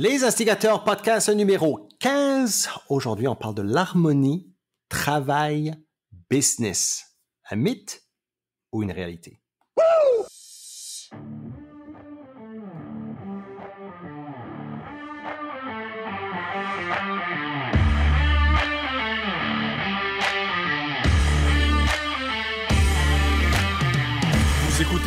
Les instigateurs podcast numéro 15. Aujourd'hui, on parle de l'harmonie travail business. Un mythe ou une réalité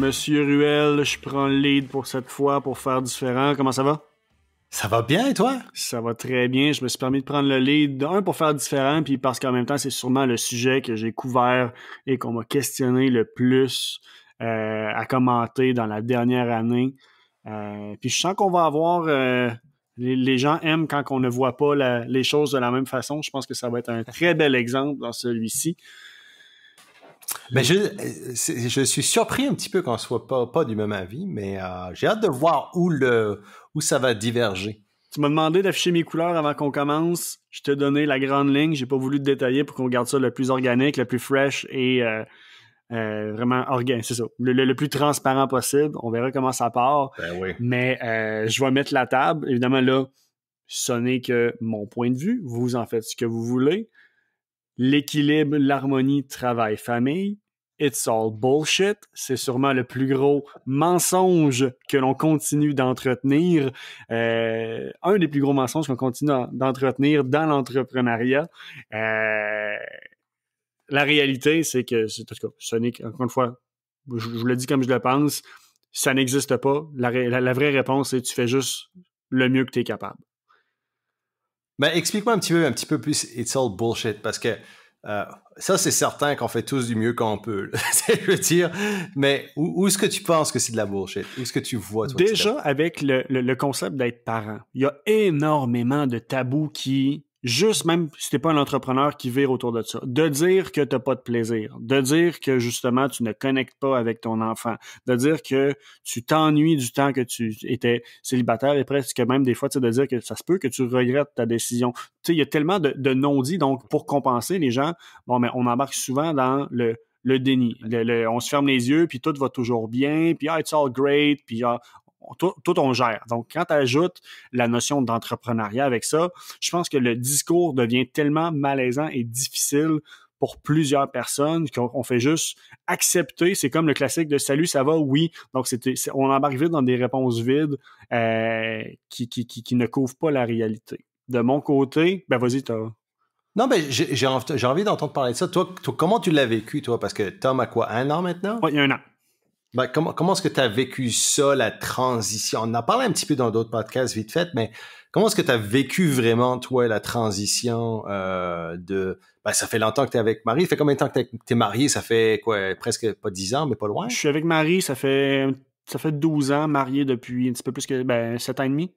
Monsieur Ruel, je prends le lead pour cette fois pour faire différent. Comment ça va? Ça va bien et toi? Ça va très bien. Je me suis permis de prendre le lead, un pour faire différent, puis parce qu'en même temps, c'est sûrement le sujet que j'ai couvert et qu'on m'a questionné le plus euh, à commenter dans la dernière année. Euh, puis je sens qu'on va avoir. Euh, les, gens aiment quand on ne voit pas les choses de la même façon. Je pense que ça va être un très bel exemple dans celui-ci. Mais je, suis surpris un petit peu qu'on ne soit pas, pas, du même avis, mais euh, j'ai hâte de voir où, le, où ça va diverger. Tu m'as demandé d'afficher mes couleurs avant qu'on commence. Je t'ai donné la grande ligne. J'ai pas voulu te détailler pour qu'on garde ça le plus organique, le plus fresh et euh, euh, vraiment organique. C'est ça. Le, plus transparent possible. On verra comment ça part. Ben mais je vais mettre la table. Évidemment, là, ce n'est que mon point de vue. Vous en faites ce que vous voulez l'équilibre, l'harmonie, travail, famille. It's all bullshit. C'est sûrement le plus gros mensonge que l'on continue d'entretenir. Euh, un des plus gros mensonges qu'on continue d'entretenir dans l'entrepreneuriat. Euh, la réalité, c'est que, en tout cas, Sonic, une fois, je, vous le dis comme je le pense, ça n'existe pas. La, la vraie réponse, c'est tu fais juste le mieux que tu es capable. Mais ben, explique-moi un petit peu, un petit peu plus It's All Bullshit, parce que euh, ça, c'est certain qu'on fait tous du mieux qu'on peut, je veux dire. Mais où, est-ce que tu penses que c'est de la bullshit? Où est-ce que tu vois, toi, Déjà, avec le concept d'être parent, il y a énormément de tabous qui juste même si n'es pas un entrepreneur qui vire autour de ça, de dire que t'as pas de plaisir, de dire que justement tu ne connectes pas avec ton enfant, de dire que tu t'ennuies du temps que tu étais célibataire et presque même des fois de dire que ça se peut que tu regrettes ta décision. Tu il y a tellement de, non-dits donc pour compenser les gens, bon mais on embarque souvent dans le déni. on se ferme les yeux, puis tout va toujours bien, puis ah, it's all great, puis ah, tout, on gère. Donc, quand tu ajoutes la notion d'entrepreneuriat avec ça, je pense que le discours devient tellement malaisant et difficile pour plusieurs personnes qu'on fait juste accepter. C'est comme le classique de salut, ça va, oui. Donc, c'était, on embarque vite dans des réponses vides euh, qui, qui, qui, ne couvrent pas la réalité. De mon côté, ben vas-y, t'as. Non, mais j'ai, envie d'entendre parler de ça. Toi, comment tu l'as vécu, toi? Parce que Tom a quoi, un an maintenant? Oui, il y a un an. Ben, comment est-ce que tu as vécu ça, la transition? On en a parlé un petit peu dans d'autres podcasts vite fait, mais comment est-ce que tu as vécu vraiment, toi, la transition euh, de... Ben, ça fait longtemps que tu es avec Marie. Ça fait combien de temps que tu es marié? Ça fait quoi? Presque pas dix ans, mais pas loin. Je suis avec Marie, ça fait, ça fait 12 ans, marié depuis un petit peu plus que ben, 7 ans et demi.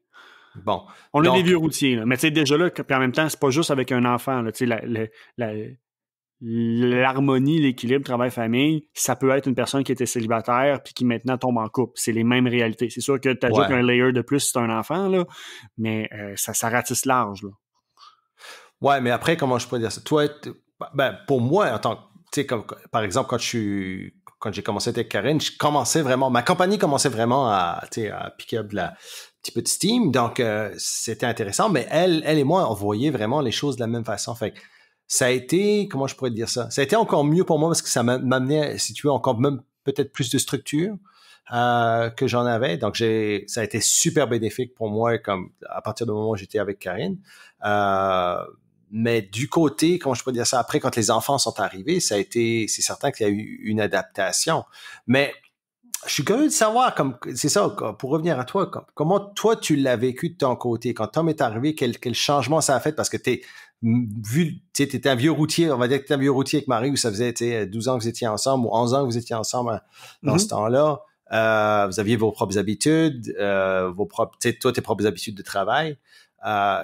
Bon. On a des vieux routiers, mais tu sais, déjà là, puis en même temps, c'est pas juste avec un enfant. Là, la, la, l'harmonie, l'équilibre travail-famille, ça peut être une personne qui était célibataire puis qui maintenant tombe en couple. C'est les mêmes réalités. C'est sûr que tu as ouais. un layer de plus c'est un enfant, là, mais euh, ça, ça ratisse large. Là. Ouais, mais après, comment je pourrais dire ça? Toi, ben, pour moi, en tant que, comme, par exemple, quand je quand j'ai commencé avec Karine, je commençais vraiment, ma compagnie commençait vraiment à, à piquer up de la petit peu de steam, donc euh, c'était intéressant, mais elle, elle et moi, on voyait vraiment les choses de la même façon. Fait ça a été, comment je pourrais dire ça Ça a été encore mieux pour moi parce que ça m'amenait, si tu veux, encore même peut-être plus de structure euh, que j'en avais. Donc, j'ai, ça a été super bénéfique pour moi, comme à partir du moment où j'étais avec Karine. Euh, mais du côté, comment je pourrais dire ça Après, quand les enfants sont arrivés, ça a été, c'est certain qu'il y a eu une adaptation. Mais je suis curieux de savoir, comme c'est ça, pour revenir à toi, comment toi tu l'as vécu de ton côté quand Tom est arrivé, quel, quel changement ça a fait parce que tu es vu, tu étais un vieux routier, on va dire que tu un vieux routier avec Marie, où ça faisait 12 ans que vous étiez ensemble ou 11 ans que vous étiez ensemble hein, dans mmh ce temps-là. Euh, vous aviez vos propres habitudes, euh, vos propres, toi, tes propres habitudes de travail. Euh,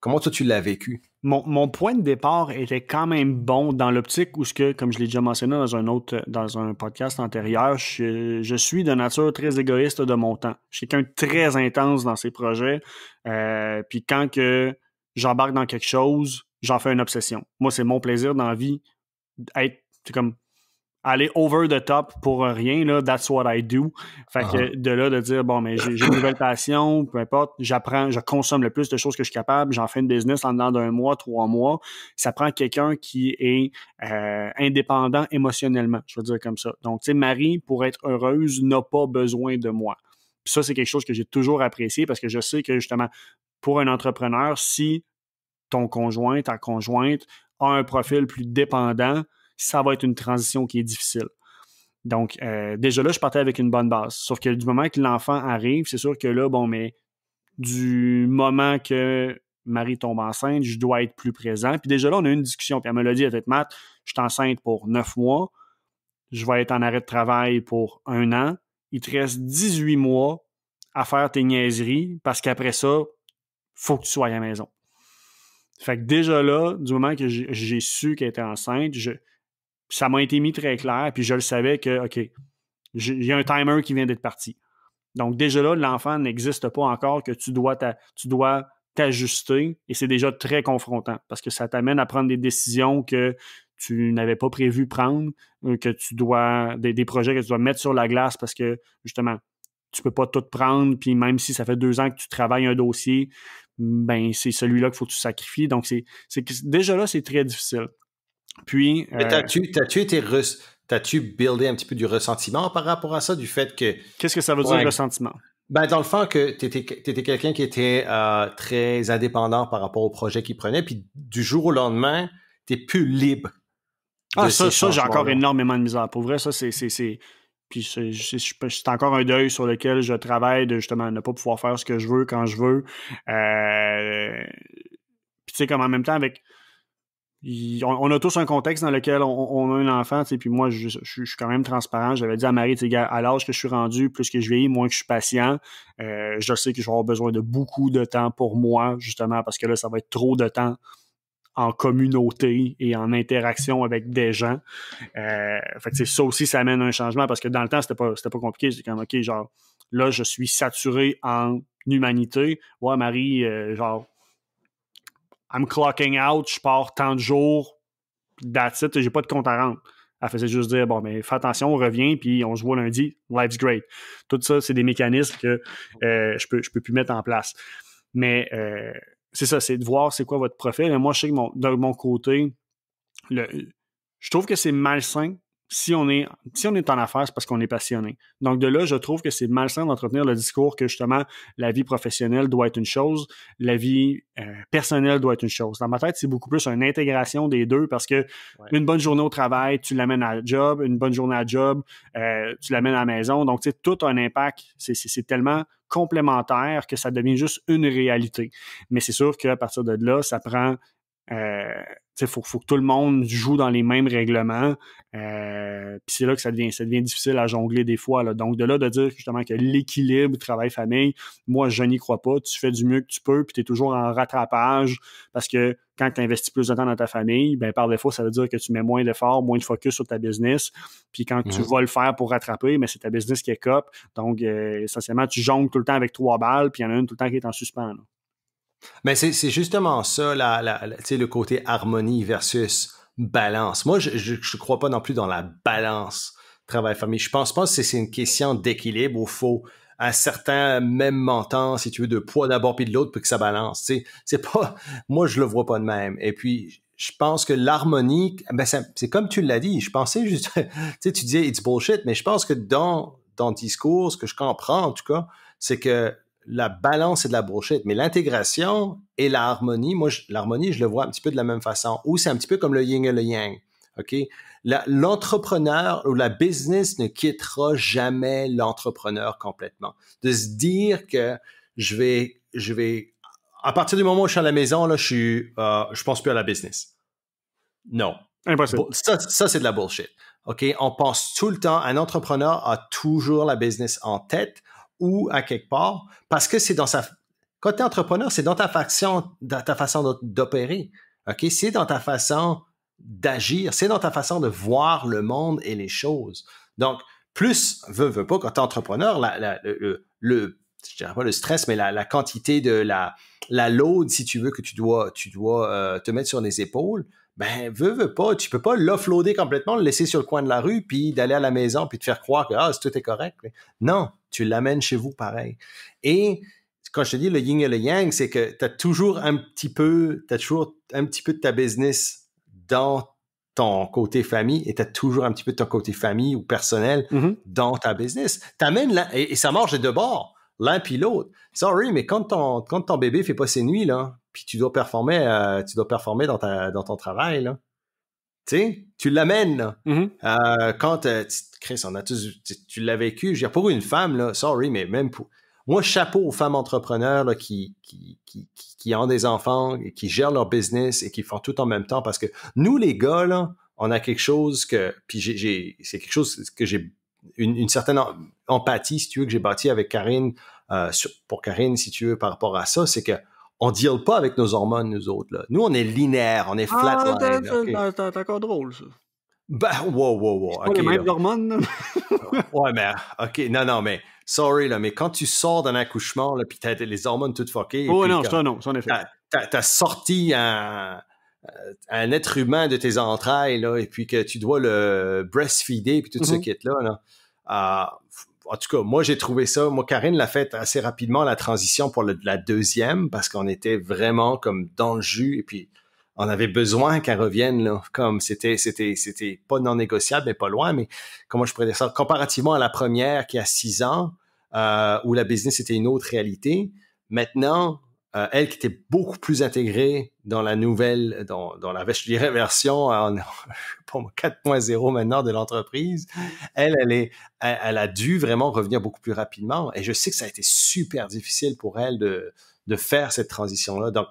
comment toi, tu l'as vécu? Mon, point de départ était quand même bon dans l'optique où, ce que, comme je l'ai déjà mentionné dans un autre, dans un podcast antérieur, je, suis de nature très égoïste de mon temps. Je suis quelqu'un très intense dans ces projets. puis quand que j'embarque dans quelque chose, j'en fais une obsession. Moi, c'est mon plaisir dans la vie. d'être, comme aller over the top pour rien, là, that's what I do. Fait que uh-huh. de là, de dire, bon, mais j'ai une nouvelle passion, peu importe, j'apprends, je consomme le plus de choses que je suis capable, j'en fais une business en dedans d'un mois, trois mois. Ça prend quelqu'un qui est euh, indépendant émotionnellement, je veux dire comme ça. Donc, tu sais, Marie, pour être heureuse, n'a pas besoin de moi. ça, c'est quelque chose que j'ai toujours apprécié parce que je sais que justement, pour un entrepreneur si ton conjoint, ta conjointe a un profil plus dépendant, ça va être une transition qui est difficile. Donc, euh, déjà là, je partais avec une bonne base. Sauf que du moment que l'enfant arrive, c'est sûr que là, bon, mais du moment que Marie tombe enceinte, je dois être plus présent. Puis déjà là, on a une discussion. Puis elle me l'a dit, elle fait, Matt, je suis enceinte pour neuf mois. Je vais être en arrêt de travail pour un an. Il te reste 18 mois à faire tes niaiseries parce qu'après ça, faut que tu sois à la maison. Fait que déjà là, du moment que j'ai su qu'elle était enceinte, ça m'a été mis très clair, puis je le savais que, OK, il y a un timer qui vient d'être parti. Donc déjà là, l'enfant n'existe pas encore, que tu dois t'ajuster, et c'est déjà très confrontant, parce que ça t'amène à prendre des décisions que tu n'avais pas prévu prendre, euh, que tu dois, des, projets que tu dois mettre sur la glace parce que, justement, tu ne peux pas tout prendre, puis même si ça fait deux ans que tu travailles un dossier, ben c'est celui-là qu'il faut que tu sacrifies. Donc, c'est, déjà là, c'est très difficile. Puis. Mais euh, t'as-tu, été T'as-tu buildé un petit peu du ressentiment par rapport à ça, du fait que... Qu'est-ce que ça veut dire, le ressentiment? Ben, dans le fond, que tu étais, quelqu'un qui était euh, très indépendant par rapport au projet qu'il prenait, puis du jour au lendemain, tu plus libre. Ah, ça, ça j'ai encore énormément de misère. Pour vrai, ça, c'est puis c'est encore un deuil sur lequel je travaille de justement ne pas pouvoir faire ce que je veux quand je veux. Euh, puis tu sais, comme en même temps, avec. on, a tous un contexte dans lequel on, a un enfant, puis moi, je, suis quand même transparent. J'avais dit à Marie, à l'âge que je suis rendu, plus que je vieillis, moins que je suis patient, euh, je sais que je vais avoir besoin de beaucoup de temps pour moi, justement, parce que là, ça va être trop de temps en communauté et en interaction avec des gens. Euh, fait ça aussi, ça amène un changement parce que dans le temps, c'était pas, pas compliqué. J'étais comme, OK, genre, là, je suis saturé en humanité. Ouais, Marie, euh, genre, I'm clocking out, je pars tant de jours, that's j'ai pas de compte à rendre. Elle faisait juste dire, bon, mais ben, fais attention, on revient, puis on se voit lundi, life's great. Tout ça, c'est des mécanismes que euh, je, peux, je peux plus mettre en place. Mais c'est ça, c'est de voir c'est quoi votre profil. Mais moi, je sais que mon, de mon côté, je trouve que c'est malsain si on est, si on est en affaires, c'est parce qu'on est passionné. Donc de là, je trouve que c'est malsain d'entretenir le discours que justement la vie professionnelle doit être une chose, la vie euh, personnelle doit être une chose. Dans ma tête, c'est beaucoup plus une intégration des deux parce que une bonne journée au travail, tu l'amènes à job, une bonne journée à job, euh, tu l'amènes à la maison. Donc tu sais, tout a un impact. C'est tellement complémentaire que ça devient juste une réalité. Mais c'est sûr qu'à partir de là, ça prend euh, il faut, que tout le monde joue dans les mêmes règlements. Euh, puis c'est là que ça devient, difficile à jongler des fois. Donc de là de dire justement que l'équilibre travail-famille, moi je n'y crois pas. Tu fais du mieux que tu peux, puis tu es toujours en rattrapage parce que quand tu investis plus de temps dans ta famille, ben par défaut, ça veut dire que tu mets moins d'efforts, moins de focus sur ta business. Puis quand tu vas le faire pour rattraper, mais ben, c'est ta business qui est cop. Donc euh, essentiellement, tu jongles tout le temps avec trois balles, puis il y en a une tout le temps qui est en suspens. Mais c'est justement ça, la, la, le côté harmonie versus balance. Moi, je ne crois pas non plus dans la balance travail-famille. Je pense pas que c'est une question d'équilibre ou faux. un certain même montant si tu veux, de poids d'abord puis de l'autre pour que ça balance. C'est pas, moi, je le vois pas de même. Et puis, je pense que l'harmonie, ben c'est comme tu l'as dit, je pensais juste, tu sais, tu disais it's bullshit, mais je pense que dans, ton discours, ce que je comprends en tout cas, c'est que la balance et de la brochette, mais l'intégration et l'harmonie, moi, l'harmonie, je le vois un petit peu de la même façon, ou c'est un petit peu comme le yin et le yang. OK? L'entrepreneur ou la business ne quittera jamais l'entrepreneur complètement. De se dire que je vais, je vais, à partir du moment où je suis à la maison, là, je suis, euh, je pense plus à la business. Non. Impossible. Ça, ça c'est de la bullshit. OK? On pense tout le temps, un entrepreneur a toujours la business en tête ou à quelque part, parce que c'est dans sa... Quand entrepreneur, c'est dans ta faction, dans ta façon d'opérer. OK? C'est dans ta façon d'agir, c'est dans ta façon de voir le monde et les choses. Donc, plus, veut veut pas, quand tu entrepreneur, le, le je dirais pas le stress, mais la, quantité de la, la load, si tu veux, que tu dois, tu dois euh, te mettre sur les épaules, ben, veux, veux pas, tu peux pas l'offloader complètement, le laisser sur le coin de la rue, puis d'aller à la maison, puis te faire croire que ah, tout est correct. Non, tu l'amènes chez vous pareil. Et quand je te dis le yin et le yang, c'est que tu as toujours un petit peu, tu toujours un petit peu de ta business dans ton côté famille et tu as toujours un petit peu de ton côté famille ou personnel mm-hmm. dans ta business. T'amènes là, et, ça marche de bord, l'un puis l'autre. Sorry, mais quand ton, quand ton bébé fait pas ses nuits, là, puis tu dois performer, euh, tu dois performer dans, ta, dans ton travail, là. sais, tu l'amènes. Mm-hmm. Euh, quand euh, Chris, on a tous, tu, l'as vécu. Je dire, pour une femme, là, sorry, mais même pour moi, chapeau aux femmes entrepreneurs là, qui, qui, qui, qui ont des enfants et qui gèrent leur business et qui font tout en même temps. Parce que nous, les gars, là, on a quelque chose que, puis c'est quelque chose que j'ai une, certaine empathie, si tu veux, que j'ai bâtie avec Karine, euh, pour Karine, si tu veux, par rapport à ça, c'est que on deal pas avec nos hormones, nous autres. Là. Nous, on est linéaire, on est flat Ah, t'es encore drôle, ça. Ben, wow, wow, wow. Pas les mêmes hormones. ouais, mais, OK, non, non, mais, sorry, là, mais quand tu sors d'un accouchement, là, puis t'as les hormones toutes fuckées. Oh, non, ça, non, ça, en effet. T'as sorti un un être humain de tes entrailles, là, et puis que tu dois le breastfeeder, puis tout ce qui mm-hmm. est là, ah, en tout cas, moi, j'ai trouvé ça. Moi, Karine l'a fait assez rapidement, la transition pour la deuxième, parce qu'on était vraiment comme dans le jus, et puis on avait besoin qu'elle revienne, comme c'était, c'était, pas non négociable, mais pas loin, mais comment je pourrais dire ça? Comparativement à la première qui a six ans, euh, où la business était une autre réalité, maintenant, euh, elle qui était beaucoup plus intégrée dans la nouvelle, dans, la je dirais, version 4.0 euh, maintenant de l'entreprise, elle, elle, a dû vraiment revenir beaucoup plus rapidement. Et je sais que ça a été super difficile pour elle de, de faire cette transition-là. Donc,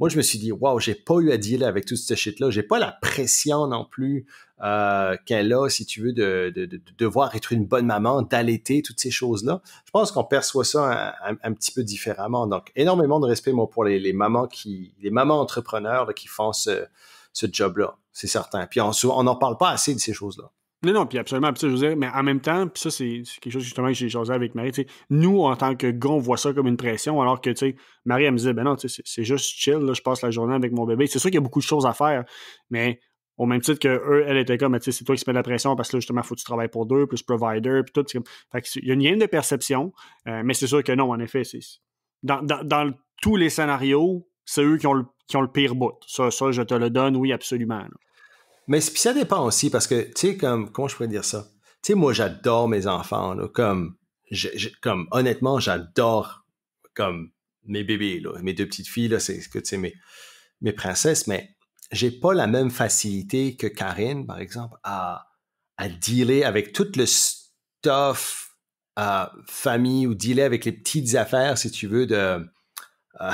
moi, je me suis dit, waouh, j'ai pas eu à dealer avec tout ce shit-là. J'ai pas la pression non plus euh, qu'elle a, si tu veux, de, de, de, devoir être une bonne maman, d'allaiter, toutes ces choses-là. Je pense qu'on perçoit ça un, petit peu différemment. Donc, énormément de respect, moi, pour les, les mamans qui, les mamans entrepreneurs qui font ce, ce job-là. C'est certain. Puis on n'en parle pas assez de ces choses-là. Non, non, puis absolument, puis je veux dire, mais en même temps, puis ça, c'est quelque chose justement que j'ai choisi avec Marie, tu sais, nous, en tant que gars, on voit ça comme une pression, alors que, tu sais, Marie, elle me disait, ben non, tu sais, c'est juste chill, là, je passe la journée avec mon bébé. C'est sûr qu'il y a beaucoup de choses à faire, mais au même titre que eux, elle était comme, ben, tu sais, c'est toi qui se mets la pression parce que là, justement, faut que tu travailles pour deux, plus provider, puis tout. Fait il y a une ligne de perception, euh, mais c'est sûr que non, en effet, c'est. Dans, tous les scénarios, c'est eux qui ont le, qui ont le pire bout. Ça, ça, je te le donne, oui, absolument. Mais ça dépend aussi parce que, tu sais, comme, comment je pourrais dire ça? Tu sais, moi, j'adore mes enfants, comme, comme, honnêtement, j'adore, comme, mes bébés, mes deux petites filles, là, c'est, tu sais, mes, mes princesses, mais j'ai pas la même facilité que Karine, par exemple, à, à dealer avec tout le stuff euh, famille ou dealer avec les petites affaires, si tu veux, de euh,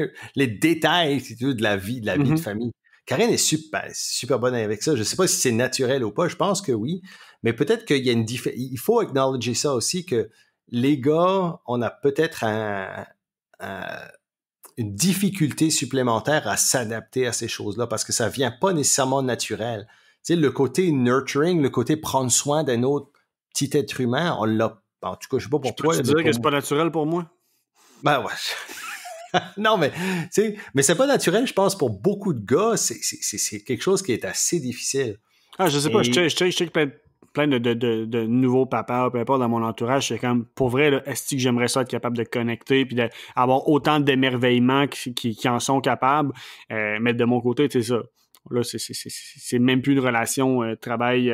les détails, si tu veux, de la vie, de la vie de mm-hmm. famille. Karine est ben, super, bonne avec ça. Je ne sais pas si c'est naturel ou pas. Je pense que oui. Mais peut-être qu'il y a une différence. Il faut acknowledger ça aussi que les gars, on a peut-être une difficulté supplémentaire à s'adapter à ces choses-là parce que ça ne vient pas nécessairement naturel. Tu sais, le côté nurturing, le côté prendre soin d'un autre petit être humain, on l'a. En tout cas, je ne sais pas pourquoi... toi. Tu dire que c'est pas naturel pour moi? Ben ouais. non, mais mais c'est pas naturel, je pense, pour beaucoup de gars. C'est quelque chose qui est assez difficile. Ah, je sais pas, je que plein de, nouveaux papas, peu importe, dans mon entourage, c'est comme, pour vrai, est-ce que j'aimerais ça être capable de connecter puis d'avoir autant d'émerveillements qui, en sont capables? Euh, mais de mon côté, c'est ça. Là, c'est même plus une relation euh, euh, travail,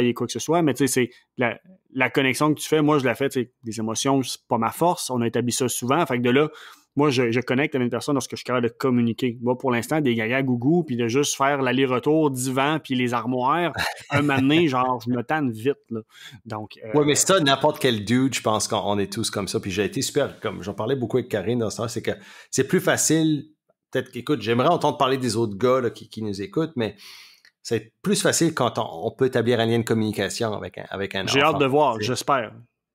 et quoi que ce soit, mais tu sais, c'est la, la, connexion que tu fais. Moi, je la fais, des émotions, c'est pas ma force. On a établi ça souvent. Fait que de là, moi, je, je, connecte avec une personne lorsque je suis capable de communiquer. Moi, pour l'instant, des gaga gougou, puis de juste faire l'aller-retour divan, puis les armoires, un mané, genre, je me tanne vite. Donc, euh, Oui, mais ça, n'importe quel dude, je pense qu'on est tous comme ça. Puis j'ai été super, comme j'en parlais beaucoup avec Karine dans ce temps, c'est que c'est plus facile, peut-être qu'écoute, j'aimerais entendre parler des autres gars qui, nous écoutent, mais c'est plus facile quand on, peut établir un lien de communication avec un, avec un J'ai hâte de voir, j'espère.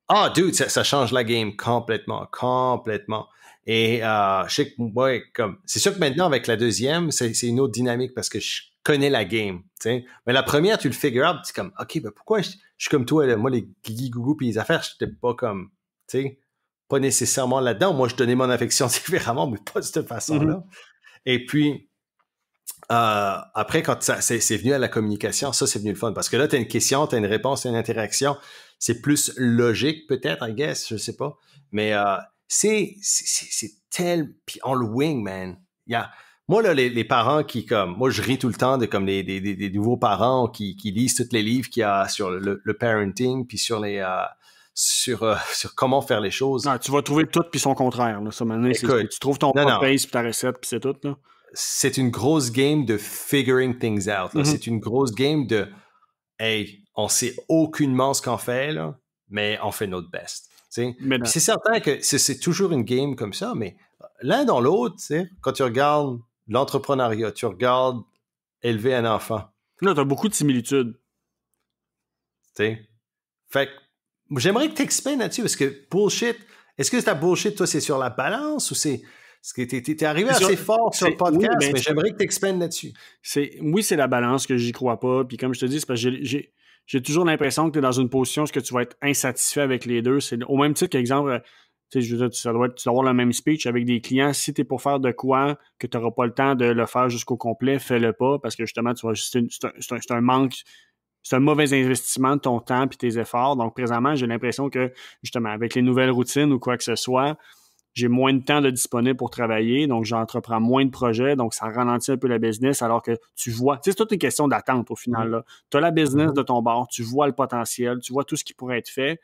Ah, dude, ça change la game complètement, complètement. Et euh, je sais que moi, comme c'est sûr que maintenant avec la deuxième, c'est une autre dynamique parce que je connais la game. sais. Mais la première, tu le figure out, c'est comme ok, ben pourquoi je, suis comme toi, moi les gigi gougou puis les affaires, j'étais pas comme, tu sais, pas nécessairement là-dedans. Moi, je donnais mon affection différemment, mais pas de cette façon-là. Mm-hmm. Et puis euh, après, quand c'est venu à la communication, ça c'est venu le fun parce que là, tu as une question, tu as une réponse, tu as une interaction. C'est plus logique peut-être, I guess, je sais pas, mais euh, c'est, c'est, tel, puis on le wing, man. Moi, les, parents qui, comme, moi, je ris tout le temps de, comme, les, des, nouveaux parents qui, lisent tous les livres qu'il y a sur le, parenting, puis sur les, euh, euh, sur, comment faire les choses. tu vas trouver tout, puis son contraire, là, tu trouves ton propre puis ta recette, puis c'est tout, C'est une grosse game de figuring things out, mm-hmm. C'est une grosse game de, hey, on sait aucunement ce qu'on fait, là, mais on fait notre best. C'est certain que c'est toujours une game comme ça, mais l'un dans l'autre, quand tu regardes l'entrepreneuriat, tu regardes élever un enfant. Là, tu as beaucoup de similitudes. sais. Fait j'aimerais que tu expliques là-dessus, parce que bullshit, est-ce que ta bullshit, toi, c'est sur la balance ou c'est. Tu es, arrivé assez fort sur le podcast, ben, mais j'aimerais que tu expliques là-dessus. Oui, c'est la balance que j'y crois pas. Puis comme je te dis, c'est parce que j'ai j'ai toujours l'impression que tu es dans une position où tu vas être insatisfait avec les deux. C'est au même titre qu'exemple, euh, je veux tu dois avoir le même speech avec des clients. Si tu es pour faire de quoi que tu n'auras pas le temps de le faire jusqu'au complet, fais-le pas parce que justement, tu vas c'est un, manque c'est un mauvais investissement de ton temps et tes efforts. Donc, présentement, j'ai l'impression que, justement, avec les nouvelles routines ou quoi que ce soit, j'ai moins de temps de disponible pour travailler, donc j'entreprends moins de projets, donc ça ralentit un peu le business alors que tu vois, c'est toute une question d'attente au final. Tu as la business mm-hmm. de ton bord, tu vois le potentiel, tu vois tout ce qui pourrait être fait,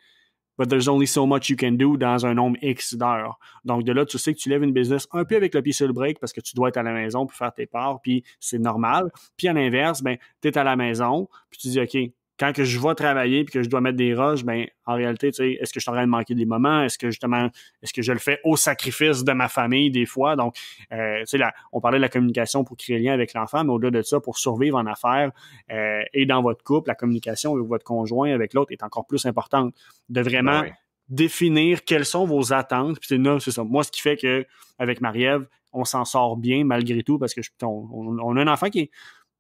but there's only so much you can do dans un nombre X d'heures. Donc de là, tu sais que tu lèves une business un peu avec le pied sur le break parce que tu dois être à la maison pour faire tes parts, puis c'est normal. Puis à l'inverse, ben, tu es à la maison, puis tu dis, OK, quand que je vais travailler et que je dois mettre des roches, ben, en réalité, est-ce que je suis en train de manquer des moments? Est-ce que justement, est-ce que je le fais au sacrifice de ma famille des fois? Donc, euh, là, on parlait de la communication pour créer lien avec l'enfant, mais au-delà de ça, pour survivre en affaires euh, et dans votre couple, la communication avec votre conjoint, avec l'autre, est encore plus importante. De vraiment ben définir quelles sont vos attentes. Puis c'est ça. Moi, ce qui fait que avec Marie-Ève, on s'en sort bien malgré tout parce que a un enfant qui est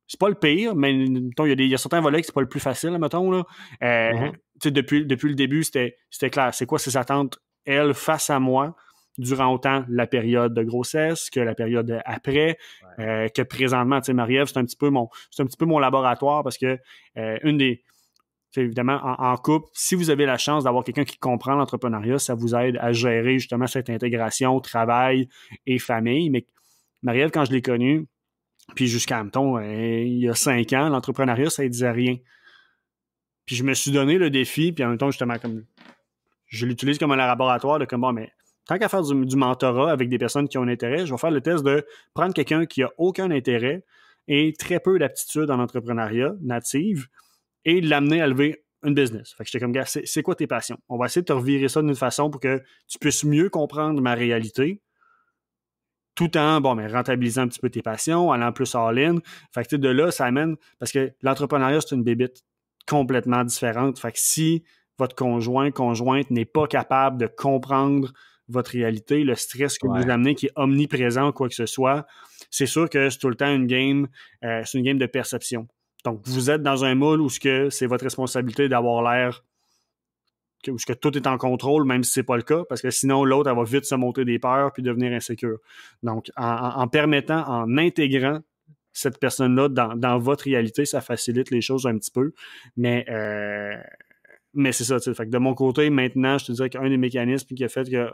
c'est pas le pire, mais il y, a certains volets qui c'est pas le plus facile, mettons. Euh, mm-hmm. depuis, depuis le début, c'était clair. C'est quoi ses attentes, elle, face à moi, durant autant la période de grossesse que la période après, euh, que présentement, tu sais, Marie-Ève, c'est un petit peu mon, un petit peu mon laboratoire parce que euh, une des, évidemment, en, en, couple, si vous avez la chance d'avoir quelqu'un qui comprend l'entrepreneuriat, ça vous aide à gérer justement cette intégration travail et famille. Mais marie quand je l'ai connue, puis jusqu'à, mettons, euh, il y a cinq ans, l'entrepreneuriat, ça ne disait rien. Puis je me suis donné le défi, puis en même temps, justement, comme je l'utilise comme un laboratoire de comme, bon, mais tant qu'à faire du, mentorat avec des personnes qui ont un intérêt, je vais faire le test de prendre quelqu'un qui n'a aucun intérêt et très peu d'aptitude en entrepreneuriat native et de l'amener à lever une business. Fait que j'étais comme, gars, c'est quoi tes passions? On va essayer de te revirer ça d'une façon pour que tu puisses mieux comprendre ma réalité tout en bon, mais rentabilisant un petit peu tes passions, allant plus all-in. Fait de là, ça amène, parce que l'entrepreneuriat, c'est une bébite complètement différente. Fait que si votre conjoint, conjointe n'est pas capable de comprendre votre réalité, le stress que vous amenez qui est omniprésent quoi que ce soit, c'est sûr que c'est tout le temps une game, euh, c'est une game de perception. Donc, vous êtes dans un moule où c'est votre responsabilité d'avoir l'air que tout est en contrôle, même si c'est pas le cas, parce que sinon l'autre, elle va vite se monter des peurs puis devenir insécure. Donc, en, permettant, en intégrant cette personne-là dans, votre réalité, ça facilite les choses un petit peu. Mais euh, mais c'est ça, tu de mon côté, maintenant, je te dirais qu'un des mécanismes qui a fait que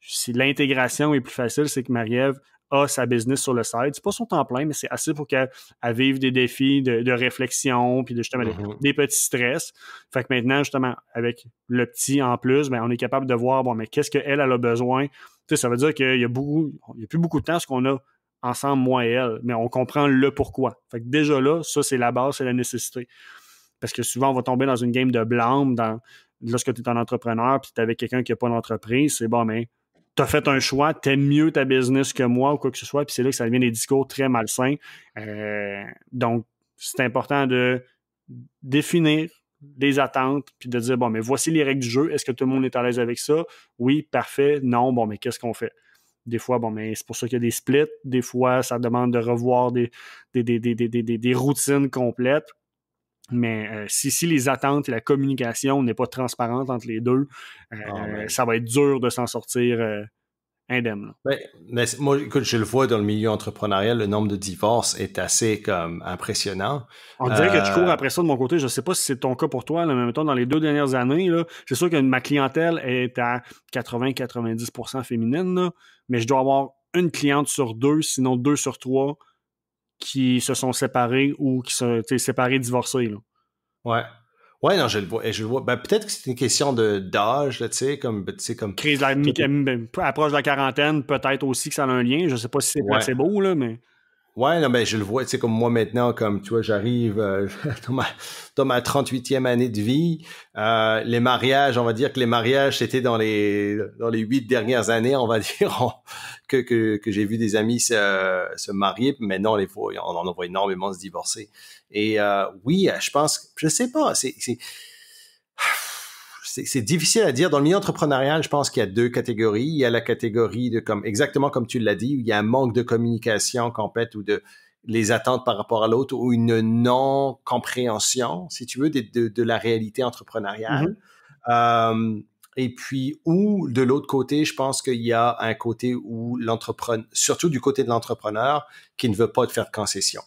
si l'intégration est plus facile, c'est que Marie-Ève, a sa business sur le site. C'est pas son temps plein, mais c'est assez pour qu'elle vive des défis de, réflexion, puis de, justement mm-hmm. des, petits stress. Fait que maintenant, justement, avec le petit en plus, ben, on est capable de voir, bon, mais qu'est-ce qu'elle, elle a besoin? sais, ça veut dire qu'il y a beaucoup, il a plus beaucoup de temps, ce qu'on a ensemble, moi et elle, mais on comprend le pourquoi. Fait que déjà là, ça, c'est la base, c'est la nécessité. Parce que souvent, on va tomber dans une game de blâme dans, lorsque tu es un entrepreneur, puis tu es avec quelqu'un qui n'a pas d'entreprise, c'est bon, mais tu fait un choix, t'aimes mieux ta business que moi ou quoi que ce soit, puis c'est là que ça devient des discours très malsains. Euh, donc, c'est important de définir des attentes, puis de dire, bon, mais voici les règles du jeu, est-ce que tout le monde est à l'aise avec ça? Oui, parfait, non, bon, mais qu'est-ce qu'on fait? Des fois, bon, mais c'est pour ça qu'il y a des splits, des fois, ça demande de revoir des, des, des, des, des routines complètes. Mais euh, si, si, les attentes et la communication n'est pas transparente entre les deux, euh, ah, ça va être dur de s'en sortir euh, indemne. Ben, mais, moi, écoute, je le vois dans le milieu entrepreneurial, le nombre de divorces est assez comme impressionnant. On dirait que tu cours après ça de mon côté. Je ne sais pas si c'est ton cas pour toi, mais mettons, dans les deux dernières années, c'est sûr que ma clientèle est à 80-90% féminine, mais je dois avoir une cliente sur deux, sinon deux sur trois qui se sont séparés ou qui sont séparés, divorcés. Là. Ouais. Ouais, non, je le vois. Eh, ben, peut-être que c'est une question de, d'âge, tu sais, comme, ben, sais comme... Crise la, ben, approche de la quarantaine, peut-être aussi que ça a un lien. Je sais pas si c'est beau beau, là, mais... Ouais, non, mais ben, je le vois, tu sais, comme moi maintenant, comme tu vois, j'arrive euh, dans, ma, ma 38e année de vie. Euh, les mariages, on va dire que les mariages, c'était dans les dans les huit dernières années, on va dire, que, que, que j'ai vu des amis se, se marier. Maintenant, les on en voit énormément se divorcer. Et euh, oui, je pense, je sais pas, c'est c'est difficile à dire. Dans le milieu entrepreneurial, je pense qu'il y a deux catégories. Il y a la catégorie de comme exactement comme tu l'as dit, où il y a un manque de communication complète ou de les attentes par rapport à l'autre ou une non compréhension, si tu veux, de, la réalité entrepreneuriale. Mm-hmm. Euh, et puis, ou de l'autre côté, je pense qu'il y a un côté où l'entrepreneur, surtout du côté de l'entrepreneur, qui ne veut pas te faire de concession.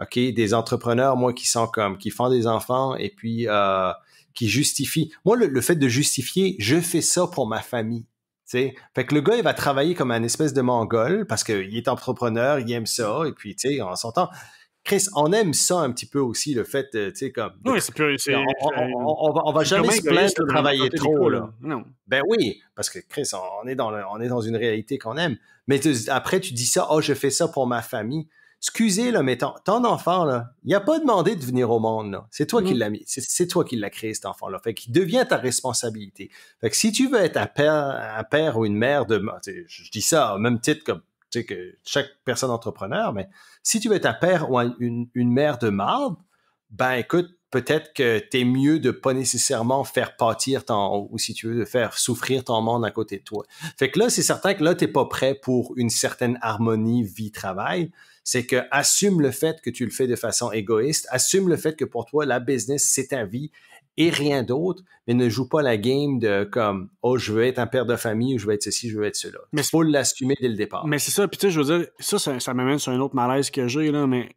OK, des entrepreneurs, moi, qui sont comme, qui font des enfants et puis euh, qui justifie. Moi, le, fait de justifier, je fais ça pour ma famille. tu sais, Fait que le gars, il va travailler comme un espèce de mongol parce qu'il est entrepreneur, il aime ça, et puis, tu sais, on s'entend. Chris, on aime ça un petit peu aussi, le fait, euh, tu sais, comme... Oui, c'est plus... On, on, va, jamais se plaindre de travailler trop, là. Non. Ben oui, parce que, Chris, on est dans, on est dans une réalité qu'on aime. Mais après, tu dis ça, « Oh, je fais ça pour ma famille » excusez, Excusez-le, mais ton, enfant, là, il n'a pas demandé de venir au monde. C'est toi, qui l'as c'est toi qui créé, cet enfant-là. Fait qu'il devient ta responsabilité. Fait que si tu veux être un père, ou une mère de. Je dis ça au même titre comme que chaque personne entrepreneur, mais si tu veux être un père ou une, une, mère de marde, ben écoute, peut-être que es mieux de pas nécessairement faire pâtir ton, ou si tu veux, de faire souffrir ton monde à côté de toi. Fait que là, c'est certain que là, t'es pas prêt pour une certaine harmonie vie-travail. C'est que assume le fait que tu le fais de façon égoïste, assume le fait que pour toi, la business, c'est ta vie et rien d'autre, mais ne joue pas la game de comme oh je veux être un père de famille ou je veux être ceci, je veux être cela. Mais faut l'assumer dès le départ. Mais c'est ça, puis tu sais, je veux dire, ça, ça, ça m'amène sur un autre malaise que j'ai là, mais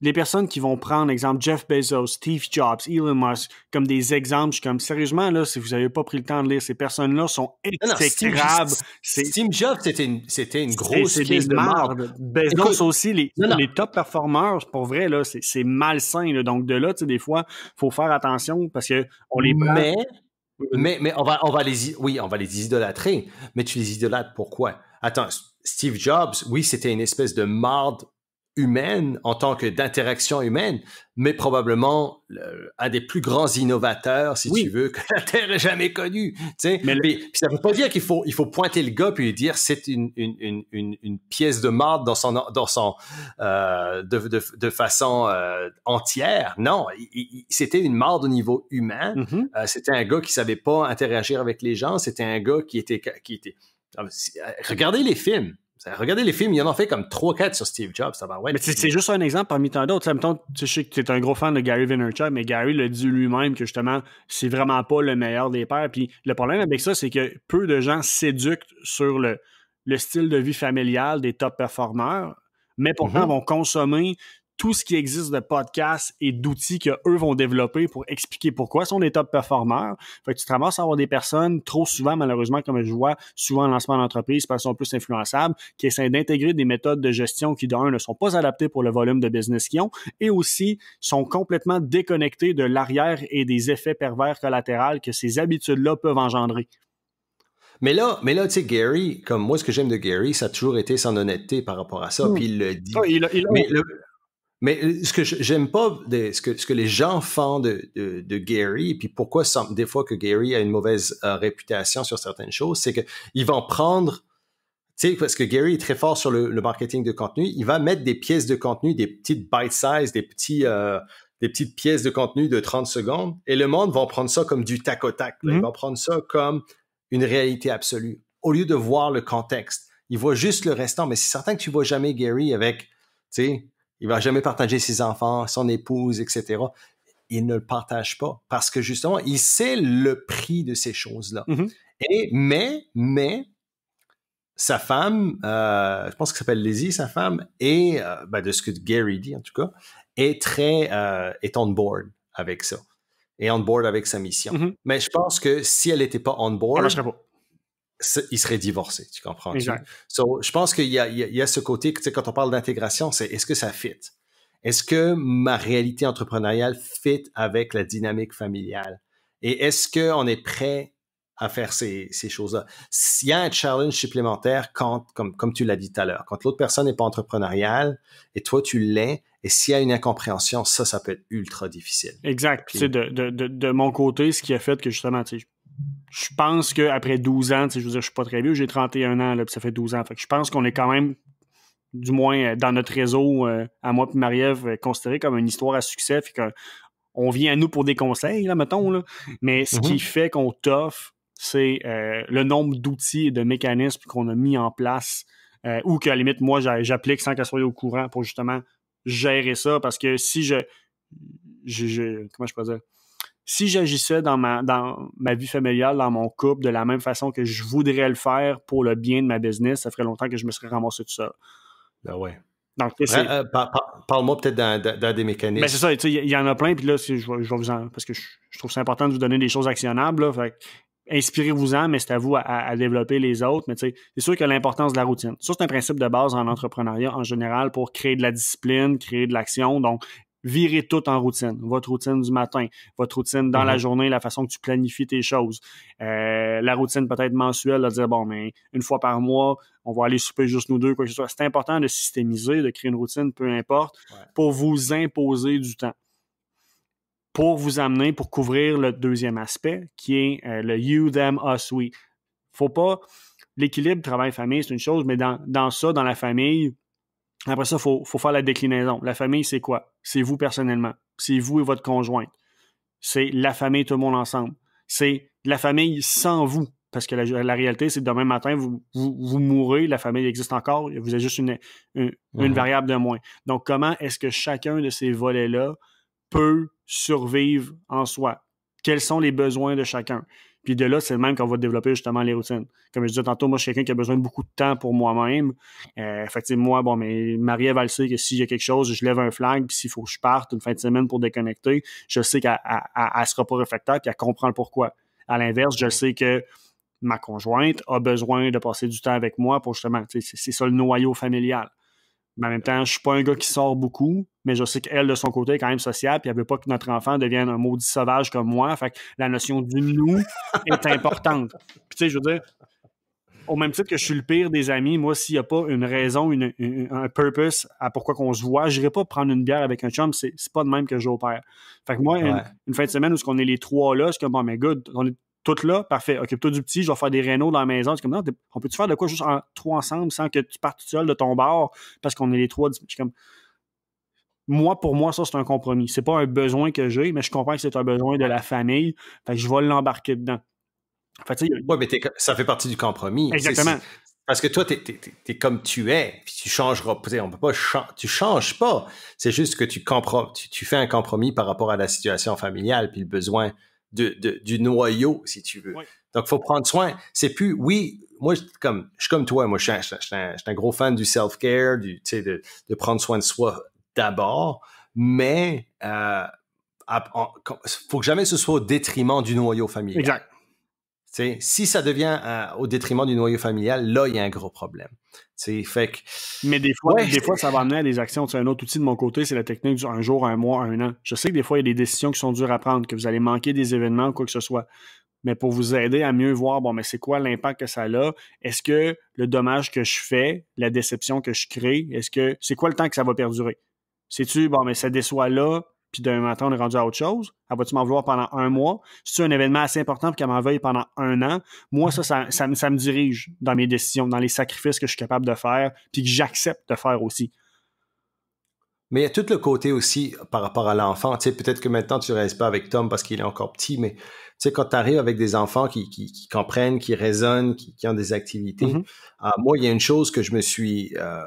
les personnes qui vont prendre, exemple, Jeff Bezos, Steve Jobs, Elon Musk, comme des exemples, je suis comme, sérieusement, là, si vous n'avez pas pris le temps de lire, ces personnes-là sont exécrables. Steve Jobs, c'était une, une grosse crise de marde. Bezos aussi, les, les top performers, pour vrai, là, c'est, malsain. Donc, de là, tu sais, des fois, faut faire attention parce que on les mhm. Mais, mais, on, va, on va les... Oui, on va les idolâtrer, mais tu les idolâtres pourquoi? Attends, Steve Jobs, oui, c'était une espèce de marde humaine, en tant que d'interaction humaine, mais probablement un des plus grands innovateurs, si tu veux, que la Terre ait jamais connu. Mais, ça ne veut pas dire qu'il faut, il faut pointer le gars puis lui dire c'est une, pièce de marde dans son, dans son, euh, de, façon euh, entière. Non, c'était une marde au niveau humain. Mm-hmm. Euh, c'était un gars qui savait pas interagir avec les gens. C'était un gars qui était, qui était. Ah, regardez les films. Regardez les films, il y en a fait comme 3-4 sur Steve Jobs. mais c'est juste un exemple parmi tant d'autres. je sais que tu es un gros fan de Gary Vaynerchuk, mais Gary le dit lui-même que justement, c'est vraiment pas le meilleur des pères. Puis le problème avec ça, c'est que peu de gens s'éductent sur le, le style de vie familial des top performeurs, mais pourtant mm-hmm. vont consommer tout ce qui existe de podcasts et d'outils que eux vont développer pour expliquer pourquoi sont des top performeurs. Fait que tu te à avoir des personnes trop souvent, malheureusement, comme je vois souvent en lancement d'entreprise, parce sont plus influençables, qui essaient d'intégrer des méthodes de gestion qui, d'un, ne sont pas adaptées pour le volume de business qu'ils ont et aussi sont complètement déconnectés de l'arrière et des effets pervers collatéraux que ces habitudes-là peuvent engendrer. Mais là, mais là, tu sais, Gary, comme moi, ce que j'aime de Gary, ça a toujours été son honnêteté par rapport à ça, hmm. puis il le dit. Ah, mais euh, ce que j'aime pas, ce, que, les gens font de, Gary, et puis pourquoi des fois que Gary a une mauvaise euh, réputation sur certaines choses, c'est qu'ils vont prendre, tu sais, parce que Gary est très fort sur le, marketing de contenu, il va mettre des pièces de contenu, des petites bite size, des petits... Euh, des petites pièces de contenu de 30 secondes, et le monde va prendre ça comme du tac au tac. Il mm-hmm. va prendre ça comme une réalité absolue. Au lieu de voir le contexte, il voit juste le restant. Mais c'est certain que tu vois jamais Gary avec, tu sais, il ne va jamais partager ses enfants, son épouse, etc. Il ne le partage pas parce que justement, il sait le prix de ces choses-là. Mm-hmm. Et mais, mais sa femme, euh, je pense qu'elle s'appelle Lizzie, sa femme, et euh, ben, de ce que Gary dit en tout cas, est très euh, est on board avec ça et on board avec sa mission. Mm-hmm. Mais je pense que si elle n'était pas on board, il serait divorcé, tu comprends? Exact. je pense qu'il y, il y a, ce côté que, quand on parle d'intégration, c'est est-ce que ça fit? Est-ce que ma réalité entrepreneuriale fit avec la dynamique familiale? Et est-ce qu'on est prêt à faire ces, ces choses-là? S'il y a un challenge supplémentaire quand, comme, comme tu l'as dit tout à l'heure, quand l'autre personne n'est pas entrepreneuriale et toi tu l'es, et s'il y a une incompréhension, ça, ça peut être ultra difficile. Exact. de, de, de, de, mon côté, ce qui a fait que justement, je pense qu'après 12 ans, je veux dire, je suis pas très vieux, j'ai 31 ans, là, ça fait 12 ans. Fait je pense qu'on est quand même, du moins euh, dans notre réseau, euh, à moi et Marie-Ève, euh, considéré comme une histoire à succès. que, on vient à nous pour des conseils, là, mettons. Là. Mais ce qui mhm. fait qu'on t'offre, c'est le nombre d'outils et de mécanismes qu'on a mis en place ou qu'à la limite, moi, j'applique sans qu'elle soit au courant pour justement gérer ça. Parce que si je. je, je comment je peux dire? si j'agissais dans ma, dans ma vie familiale, dans mon couple, de la même façon que je voudrais le faire pour le bien de ma business, ça ferait longtemps que je me serais ramassé tout ça. Ben ouais. Donc, euh, Parle-moi peut-être dans, des mécanismes. Mais ben, c'est ça, il y, en a plein, puis là, je, vais vous en. Parce que je, trouve c'est important de vous donner des choses actionnables. inspirez-vous-en, mais c'est à vous à, développer les autres. Mais tu sais, c'est sûr que l'importance de la routine. Ça, c'est un principe de base en entrepreneuriat en général pour créer de la discipline, créer de l'action. Donc, virez tout en routine. Votre routine du matin, votre routine dans la mhm. journée, la façon que tu planifies tes choses. Euh, la routine peut-être mensuelle, de dire, bon, mais une fois par mois, on va aller souper juste nous deux, quoi que ce soit. C'est important de systémiser, de créer une routine, peu importe, pour vous imposer du temps pour vous amener, pour couvrir le deuxième aspect, qui est euh, le you, them, us, we. Faut pas. L'équilibre travail-famille, c'est une chose, mais dans, dans, ça, dans la famille, après ça, il faut, faire la déclinaison. La famille, c'est quoi? C'est vous personnellement. C'est vous et votre conjointe. C'est la famille, tout le monde ensemble. C'est la famille sans vous. Parce que la, réalité, c'est demain matin, vous, vous, mourrez, la famille existe encore, vous avez juste une, une mhm. variable de moins. Donc, comment est-ce que chacun de ces volets-là peut survivre en soi? Quels sont les besoins de chacun? Puis de là, c'est le même qu'on va développer justement les routines. Comme je disais tantôt, moi, je suis quelqu'un qui a besoin de beaucoup de temps pour moi-même. effectivement euh, fait que, moi, bon, mais Marie-Ève, elle sait que s'il y a quelque chose, je lève un flag, puis s'il faut que je parte une fin de semaine pour déconnecter, je sais qu'elle ne sera pas réfractaire, puis elle comprend pourquoi. À l'inverse, je sais que ma conjointe a besoin de passer du temps avec moi pour justement, c'est ça le noyau familial. Mais en même temps, je suis pas un gars qui sort beaucoup, mais je sais qu'elle, de son côté, est quand même sociale puis elle veut pas que notre enfant devienne un maudit sauvage comme moi. Fait que la notion du nous est importante. Puis tu sais, je veux dire, au même titre que je suis le pire des amis, moi, s'il n'y a pas une raison, une, un purpose à pourquoi qu'on se voit, je n'irai pas prendre une bière avec un chum, c'est pas de même que père. Fait que moi, une, fin de semaine où ce qu'on est les trois là, c'est que bon, mais good, on est tout là, parfait. Ok, toi du petit, je vais faire des rénaux dans la maison. on peut-tu faire de quoi juste en, trois ensemble sans que tu partes tout seul de ton bord parce qu'on est les trois. Je comme, moi, pour moi, ça, c'est un compromis. C'est pas un besoin que j'ai, mais je comprends que c'est un besoin de la famille. je vais l'embarquer dedans. Fait, ça fait partie du compromis. Exactement. parce que toi, tu es, comme tu es, puis tu changeras. On peut pas tu changes pas. C'est juste que tu, tu, tu fais un compromis par rapport à la situation familiale, puis le besoin de, du noyau, si tu veux. Donc, faut prendre soin. C'est plus, oui, moi, je, comme, je suis comme toi, moi, je suis un, un, gros fan du self-care, du, de, de prendre soin de soi d'abord, mais il euh, faut que jamais ce soit au détriment du noyau familial. Exact si ça devient euh, au détriment du noyau familial, là, il y a un gros problème. fait Mais des fois, des fois, ça va amener à des actions. un autre outil de mon côté, c'est la technique du un jour, un mois, un an. Je sais que des fois, il y a des décisions qui sont dures à prendre, que vous allez manquer des événements ou quoi que ce soit. Mais pour vous aider à mieux voir, bon, mais c'est quoi l'impact que ça a? Est-ce que le dommage que je fais, la déception que je crée, est-ce que c'est quoi le temps que ça va perdurer? sais tu bon, mais ça déçoit là, puis d'un matin, on est rendu à autre chose. Elle va-tu m'en vouloir pendant un mois? C'est un événement assez important pour qu'elle m'en veuille pendant un an. Moi, ça, ça, ça, me dirige dans mes décisions, dans les sacrifices que je suis capable de faire, puis que j'accepte de faire aussi. Mais il y a tout le côté aussi par rapport à l'enfant. Tu sais, peut-être que maintenant, tu ne réalises pas avec Tom parce qu'il est encore petit, mais tu sais, quand tu arrives avec des enfants qui, comprennent, qui raisonnent, qui, ont des activités, mm-hmm. euh, moi, il y a une chose que je me suis... Euh,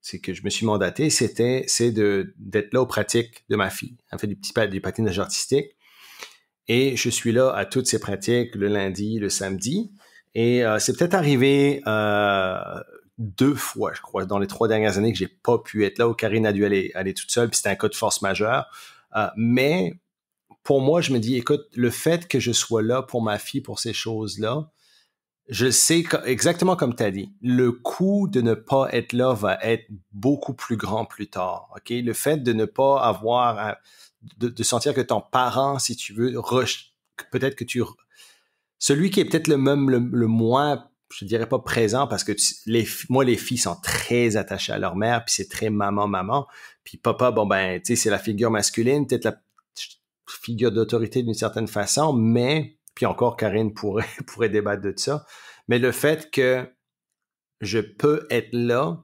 c'est que je me suis mandaté, c'était c'est de d'être là aux pratiques de ma fille. Elle fait du petit du patinage artistique et je suis là à toutes ses pratiques le lundi, le samedi. Et euh, c'est peut-être arrivé euh, deux fois, je crois, dans les trois dernières années que j'ai pas pu être là où Karine a dû aller, aller toute seule, puis c'était un cas de force majeure. Euh, mais pour moi, je me dis, écoute, le fait que je sois là pour ma fille, pour ces choses-là, je sais exactement comme tu as dit, le coût de ne pas être là va être beaucoup plus grand plus tard. OK? Le fait de ne pas avoir, de, sentir que ton parent, si tu veux, peut-être que tu, celui qui est peut-être le même, le, moins, je dirais pas présent parce que les, moi, les filles sont très attachées à leur mère, puis c'est très maman, maman. Puis papa, bon, ben, tu sais, c'est la figure masculine, peut-être la figure d'autorité d'une certaine façon, mais puis encore, Karine pourrait, pourrait débattre de ça. Mais le fait que je peux être là,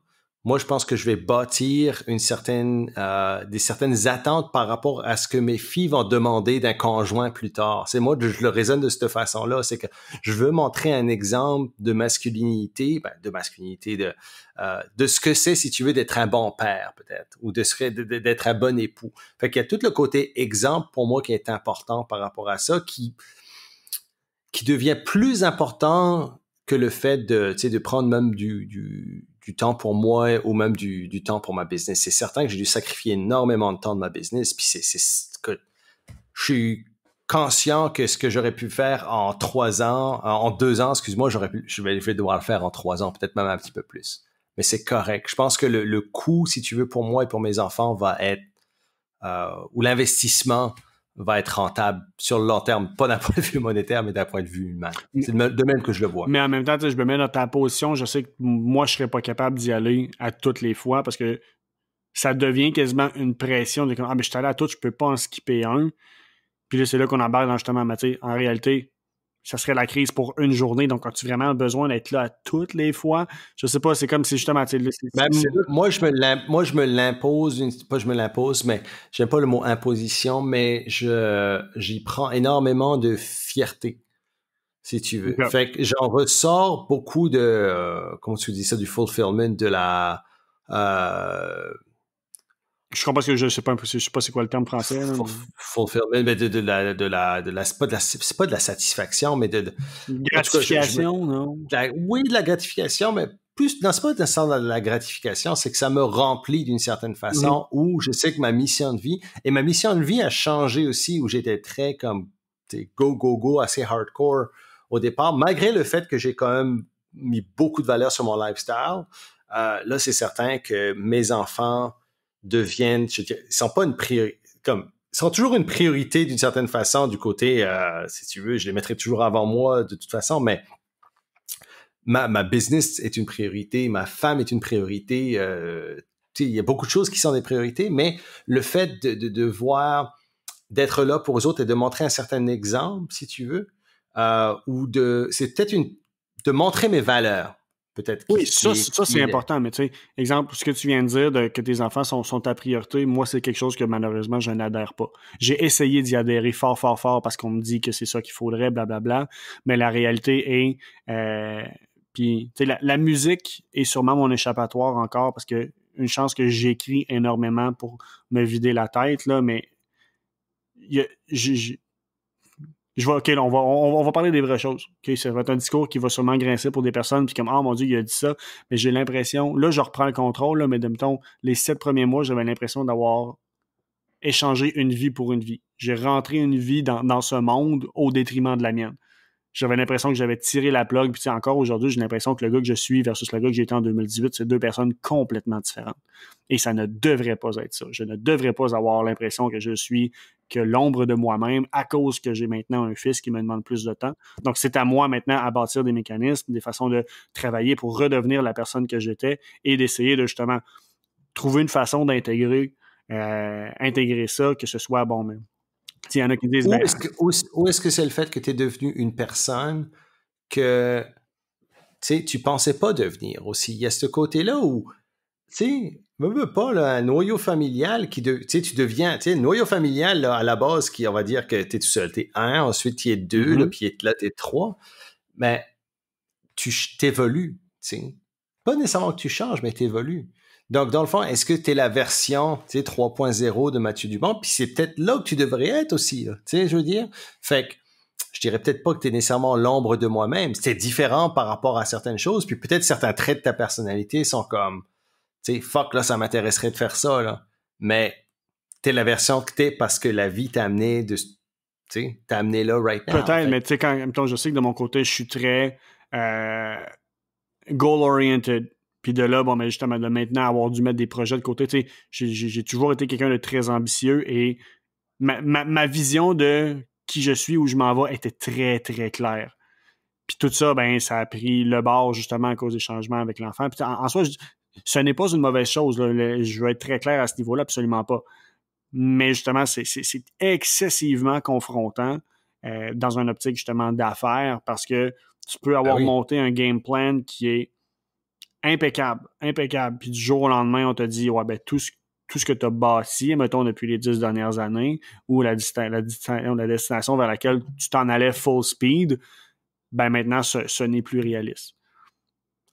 moi, je pense que je vais bâtir une certaine, euh, des certaines attentes par rapport à ce que mes filles vont demander d'un conjoint plus tard. C'est moi, je le raisonne de cette façon-là. C'est que je veux montrer un exemple de masculinité, ben, de masculinité, de, euh, de ce que c'est, si tu veux, d'être un bon père, peut-être, ou de d'être un bon époux. Fait qu'il y a tout le côté exemple pour moi qui est important par rapport à ça, qui, qui devient plus important que le fait de, de prendre même du, du, temps pour moi ou même du, du temps pour ma business. C'est certain que j'ai dû sacrifier énormément de temps de ma business, puis c'est je suis conscient que ce que j'aurais pu faire en trois ans, en deux ans, excuse-moi, j'aurais pu, je vais, devoir le faire en trois ans, peut-être même un petit peu plus. Mais c'est correct. Je pense que le, le coût, si tu veux, pour moi et pour mes enfants va être, euh, ou l'investissement va être rentable sur le long terme, pas d'un point de vue monétaire, mais d'un point de vue humain. C'est de même que je le vois. Mais en même temps, je me mets dans ta position, je sais que moi, je serais pas capable d'y aller à toutes les fois parce que ça devient quasiment une pression de ah, mais je suis allé à toutes, je peux pas en skipper un. Puis là, c'est là qu'on embarque dans justement, mais en réalité, ça serait la crise pour une journée. Donc, as-tu vraiment besoin d'être là toutes les fois? Je sais pas, c'est comme si justement. Ben, moi, je me moi, je me l'impose, pas je me l'impose, mais j'aime pas le mot imposition, mais je, j'y prends énormément de fierté, si tu veux. Fait que j'en ressors beaucoup de, euh, comment tu dis ça, du fulfillment, de la. Euh, je comprends que je sais pas je c'est quoi le terme français. Faut mais de, la, c'est pas de la, satisfaction, mais de, de gratification, non Oui, de la gratification, mais plus, non, c'est pas sens de la gratification, c'est que ça me remplit d'une certaine façon, où je sais que ma mission de vie et ma mission de vie a changé aussi, où j'étais très comme go go go assez hardcore au départ, malgré le fait que j'ai quand même mis beaucoup de valeur sur mon lifestyle. Euh, là, c'est certain que mes enfants deviennent, je sont pas une priorité, comme ils sont toujours une priorité d'une certaine façon du côté, euh, si tu veux, je les mettrai toujours avant moi de toute façon, mais ma, business est une priorité, ma femme est une priorité. Euh, il y a beaucoup de choses qui sont des priorités, mais le fait de, de, voir, d'être là pour les autres et de montrer un certain exemple, si tu veux, euh, ou de, c'est peut-être une, de montrer mes valeurs peut-être. Oui, ça, c'est important. Mais tu sais, exemple, ce que tu viens de dire, que tes enfants sont, sont ta priorité, moi, c'est quelque chose que malheureusement, je n'adhère pas. J'ai essayé d'y adhérer fort, fort, fort parce qu'on me dit que c'est ça qu'il faudrait, blablabla. Bla, bla, mais la réalité est. Euh, puis, tu sais, la, musique est sûrement mon échappatoire encore parce que une chance que j'écris énormément pour me vider la tête, là, mais. Y a, je vois, OK, on va, on, va parler des vraies choses. OK, ça va être un discours qui va sûrement grincer pour des personnes, puis comme, ah, oh, mon Dieu, il a dit ça, mais j'ai l'impression, là, je reprends le contrôle, mais de les sept premiers mois, j'avais l'impression d'avoir échangé une vie pour une vie. J'ai rentré une vie dans, ce monde au détriment de la mienne j'avais l'impression que j'avais tiré la plug. Puis encore aujourd'hui, j'ai l'impression que le gars que je suis versus le gars que j'étais en 2018, c'est deux personnes complètement différentes. Et ça ne devrait pas être ça. Je ne devrais pas avoir l'impression que je suis que l'ombre de moi-même à cause que j'ai maintenant un fils qui me demande plus de temps. Donc, c'est à moi maintenant à bâtir des mécanismes, des façons de travailler pour redevenir la personne que j'étais et d'essayer de justement trouver une façon d'intégrer euh, intégrer ça, que ce soit bon même où ben, Ou est-ce que c'est le fait que tu es devenu une personne que tu pensais pas devenir aussi? Il y a ce côté-là où, tu sais, veux pas, un noyau familial qui, de, tu deviens, tu noyau familial à la base qui, on va dire que tu es tout seul, tu es un, ensuite tu es deux, là, mm-hmm. puis là, tu es trois. Mais tu évolues. Pas nécessairement que tu changes, mais tu évolues. Donc, dans le fond, est-ce que tu es la version 3.0 de Mathieu Dubon? Puis c'est peut-être là que tu devrais être aussi, tu sais, je veux dire. Fait que je dirais peut-être pas que tu es nécessairement l'ombre de moi-même. C'est différent par rapport à certaines choses. Puis peut-être certains traits de ta personnalité sont comme, tu sais, fuck, là, ça m'intéresserait de faire ça, là. Mais t'es la version que t'es parce que la vie t'a amené de, là right now. Peut-être, mais tu sais, quand, je sais que de mon côté, je suis très euh, goal-oriented. Puis de là, bon, ben, justement, de maintenant avoir dû mettre des projets de côté, tu sais, j'ai toujours été quelqu'un de très ambitieux et ma, vision de qui je suis, où je m'en vais, était très, très claire. Puis tout ça, ben, ça a pris le bord justement à cause des changements avec l'enfant. Puis en, soi, ce n'est pas une mauvaise chose. je veux être très clair à ce niveau-là, absolument pas. Mais justement, c'est excessivement confrontant euh, dans une optique justement d'affaires parce que tu peux avoir ben monté un game plan qui est impeccable, impeccable. Puis du jour au lendemain, on te dit, ouais, ben tout ce, tout ce que tu as bâti, mettons, depuis les dix dernières années, ou la, la, la destination vers laquelle tu t'en allais full speed, ben maintenant, ce, n'est plus réaliste.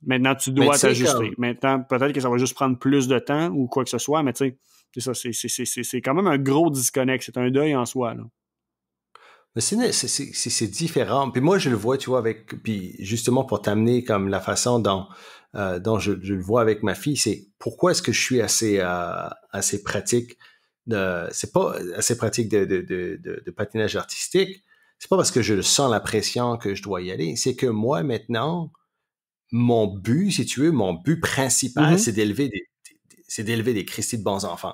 Maintenant, tu dois t'ajuster. Maintenant, peut-être que ça va juste prendre plus de temps ou quoi que ce soit, mais tu sais, c'est c'est quand même un gros disconnect. C'est un deuil en soi. Mais c'est différent. Puis moi, je le vois, tu vois, avec... Puis justement, pour t'amener comme la façon dont, euh, dont je, le vois avec ma fille, c'est pourquoi est-ce que je suis assez, euh, assez pratique de... C'est pas assez pratique de, de, de, patinage artistique. C'est pas parce que je sens la pression que je dois y aller. C'est que moi, maintenant, mon but, si tu veux, mon but principal, mm-hmm. c'est d'élever des, c'est d'élever des Christy de bons enfants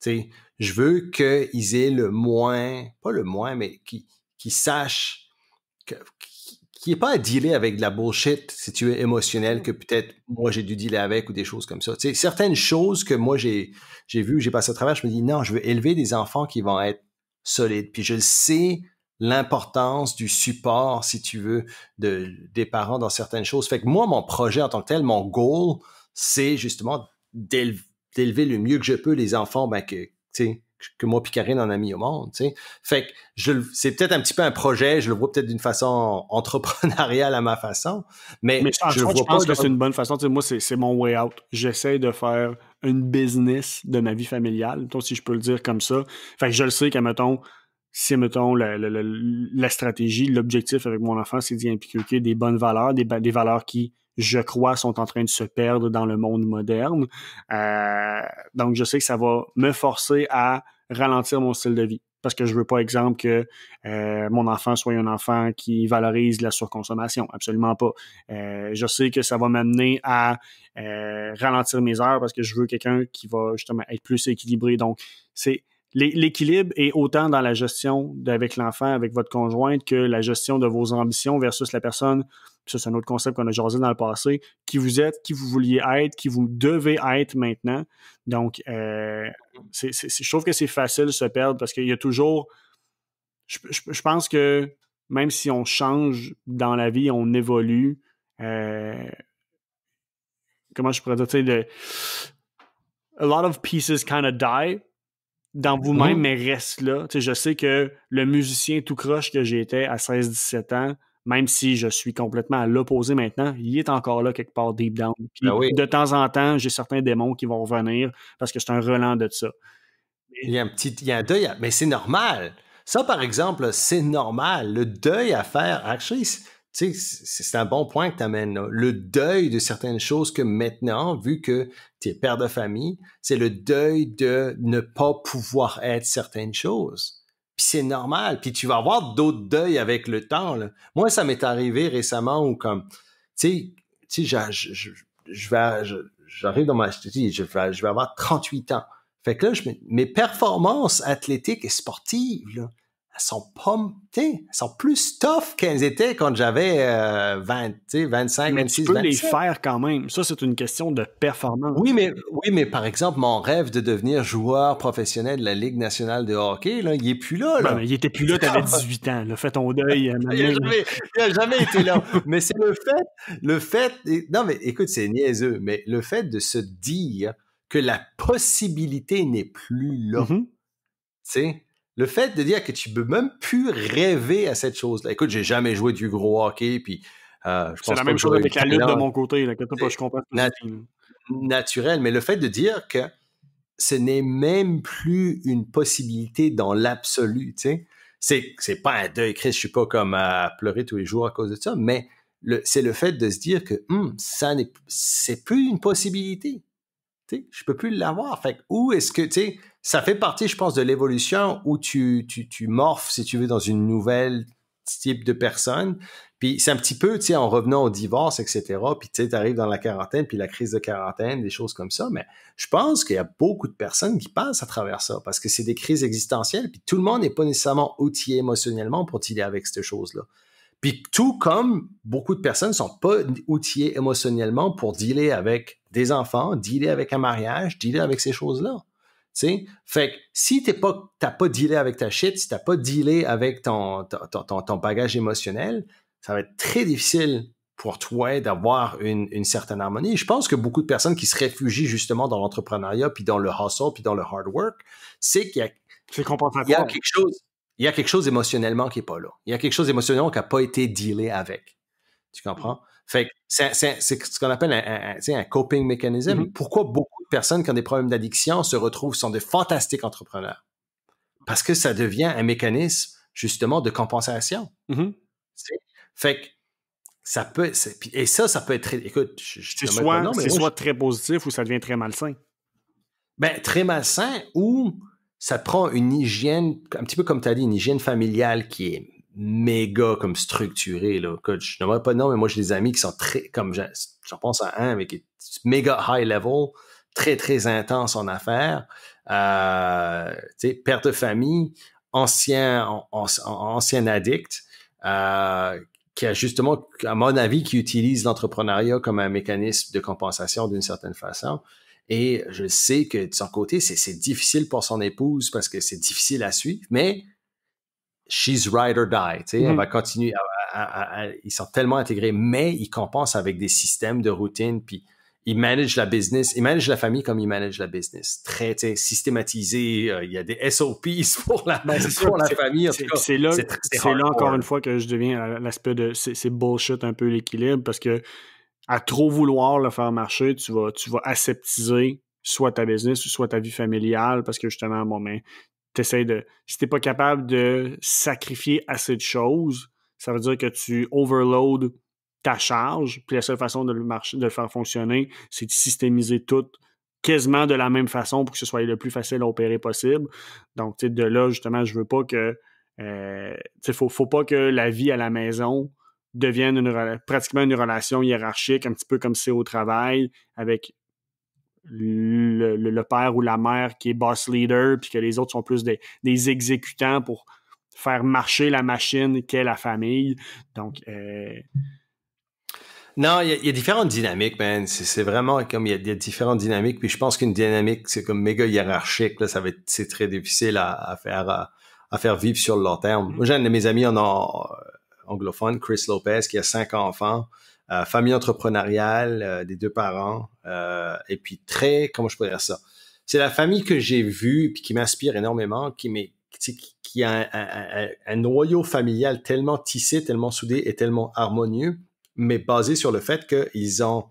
sais, je veux qu'ils aient le moins, pas le moins, mais qu'ils sachent qu'il n'y ait pas à dealer avec de la bullshit, si tu veux, émotionnel mm. que peut-être moi j'ai dû dealer avec ou des choses comme ça. sais, certaines choses que moi j'ai vu, j'ai passé à travers, je me dis non, je veux élever des enfants qui vont être solides. Puis je sais l'importance du support, si tu veux, de, des parents dans certaines choses. Fait que moi, mon projet en tant que tel, mon goal, c'est justement d'élever d'élever le mieux que je peux les enfants ben, que, que moi Karine en a mis au monde. Fait je, c'est peut-être un petit peu un projet, je le vois peut-être d'une façon entrepreneuriale à ma façon, mais, je, vois pense pas que c'est une bonne façon. moi, c'est, mon way out. J'essaie de faire une business de ma vie familiale, si je peux le dire comme ça. Fait je le sais qu'à mettons, mettons, la, stratégie, l'objectif avec mon enfant, c'est d'y impliquer des bonnes valeurs, des, des valeurs qui je crois, sont en train de se perdre dans le monde moderne. Euh, donc, je sais que ça va me forcer à ralentir mon style de vie. Parce que je veux pas, exemple, que euh, mon enfant soit un enfant qui valorise la surconsommation. Absolument pas. Euh, je sais que ça va m'amener à ralentir mes heures parce que je veux quelqu'un qui va justement être plus équilibré. Donc, c'est l'équilibre est autant dans la gestion avec l'enfant, avec votre conjointe, que la gestion de vos ambitions versus la personne, ça c'est un autre concept qu'on a jasé dans le passé, qui vous êtes, qui vous vouliez être, qui vous devez être maintenant. Donc, euh, je trouve que c'est facile de se perdre parce qu'il y a toujours, je, pense que même si on change dans la vie, on évolue, euh, comment je pourrais dire, de a lot of pieces kind of die, dans vous-même, mmh. mais reste là. je sais que le musicien tout croche que j'étais à 16-17 ans, même si je suis complètement à l'opposé maintenant, il est encore là quelque part deep down. Ben de temps en temps, j'ai certains démons qui vont revenir parce que c'est un relent de ça. Il y a un petit il y a deuil, mais c'est normal. Ça, par exemple, c'est normal. Le deuil à faire, actually, tu sais, c'est un bon point que tu amènes Le deuil de certaines choses que maintenant, vu que tu es père de famille, c'est le deuil de ne pas pouvoir être certaines choses. Puis c'est normal. Puis tu vas avoir d'autres deuils avec le temps. Là. Moi, ça m'est arrivé récemment où comme, tu sais, j'arrive dans ma... Je, je, vais, je vais avoir 38 ans. Fait que là, mes performances athlétiques et sportives, là, elles sont pompées. elles sont plus tough qu'elles étaient quand j'avais 20, euh, 25, mais 26, tu peux les faire quand même. Ça, c'est une question de performance. Oui mais, oui, mais par exemple, mon rêve de devenir joueur professionnel de la Ligue nationale de hockey, là, il n'est plus là. Ben, il n'était plus là, tu avais 18 ans. Le Fais ton deuil. il n'a jamais, été là. mais c'est le fait, le fait... Non, mais écoute, c'est niaiseux, mais le fait de se dire que la possibilité n'est plus là, mm-hmm. tu sais le fait de dire que tu peux même plus rêver à cette chose-là. Écoute, j'ai jamais joué du gros hockey, puis euh, je pense C'est la même chose avec de mon côté, je naturel, mais le fait de dire que ce n'est même plus une possibilité dans l'absolu, tu sais. C'est, pas un deuil, Chris, je suis pas comme à pleurer tous les jours à cause de ça, mais c'est le fait de se dire que hmm, ça n'est, c'est plus une possibilité. Je je peux plus l'avoir. Fait où est-ce que, tu ça fait partie, je pense, de l'évolution où tu, tu, tu, morphes, si tu veux, dans une nouvelle type de personne. Puis c'est un petit peu, tu en revenant au divorce, etc. Puis tu arrives dans la quarantaine, puis la crise de quarantaine, des choses comme ça. Mais je pense qu'il y a beaucoup de personnes qui passent à travers ça parce que c'est des crises existentielles. Puis tout le monde n'est pas nécessairement outillé émotionnellement pour aller avec cette chose là puis tout comme beaucoup de personnes sont pas outillées émotionnellement pour dealer avec des enfants, dealer avec un mariage, dealer avec ces choses-là. sais. Fait que si t'es pas, t'as pas dealé avec ta shit, si t'as pas dealé avec ton, ton, ton, bagage émotionnel, ça va être très difficile pour toi d'avoir une, une, certaine harmonie. Je pense que beaucoup de personnes qui se réfugient justement dans l'entrepreneuriat, puis dans le hustle, puis dans le hard work, c'est qu'il y a, Il y a quelque chose il y a quelque chose émotionnellement qui n'est pas là. Il y a quelque chose émotionnellement qui n'a pas été dealé avec. Tu comprends? Mm-hmm. Fait c'est, ce qu'on appelle un, coping mécanisme. Mm-hmm. Pourquoi beaucoup de personnes qui ont des problèmes d'addiction se retrouvent, sont des fantastiques entrepreneurs? Parce que ça devient un mécanisme, justement, de compensation. Mm-hmm. Fait que ça peut. Et ça, ça peut être très. Écoute, C'est soit, soit très positif ou ça devient très malsain. Ben, très malsain ou ça prend une hygiène, un petit peu comme tu as dit, une hygiène familiale qui est méga comme structurée. Là. Coach, je pas de nom, mais moi, j'ai des amis qui sont très, comme j'en pense à un, mais qui est méga high level, très, très intense en affaires. Euh, père de famille, ancien, ancien addict, euh, qui a justement, à mon avis, qui utilise l'entrepreneuriat comme un mécanisme de compensation d'une certaine façon. Et je sais que de son côté, c'est difficile pour son épouse parce que c'est difficile à suivre, mais she's ride or die. Tu mm-hmm. va continuer. ils sont tellement intégrés, mais ils compensent avec des systèmes de routine. Puis ils managent la business, ils managent la famille comme ils managent la business. Très systématisé. Euh, il y a des SOPs pour la, ben, pour la famille. C'est là, c'est là encore une fois que je deviens euh, l'aspect de c'est bullshit un peu l'équilibre parce que à trop vouloir le faire marcher, tu vas, tu vas aseptiser soit ta business ou soit ta vie familiale parce que justement, bon, ben, tu essaies de. Si t'es pas capable de sacrifier assez de choses, ça veut dire que tu overload ta charge, puis la seule façon de le, marcher, de faire fonctionner, c'est de systémiser tout quasiment de la même façon pour que ce soit le plus facile à opérer possible. Donc, de là, justement, je veux pas que. Euh, il faut, faut pas que la vie à la maison deviennent pratiquement une relation hiérarchique, un petit peu comme c'est au travail, avec le, père ou la mère qui est boss leader, puis que les autres sont plus des, exécutants pour faire marcher la machine qu'est la famille. Donc, euh, non, il y, a différentes dynamiques, man. C'est vraiment comme il y, a différentes dynamiques. Puis je pense qu'une dynamique, c'est comme méga hiérarchique. Là, ça va c'est très difficile à, faire à, faire vivre sur le long terme. Mm. Moi, j'ai un de mes amis, on a anglophone, Chris Lopez, qui a cinq enfants, euh, famille entrepreneuriale euh, des deux parents, euh, et puis très, comment je pourrais dire ça, c'est la famille que j'ai vue, puis qui m'inspire énormément, qui qui a un, noyau familial tellement tissé, tellement soudé et tellement harmonieux, mais basé sur le fait qu'ils ont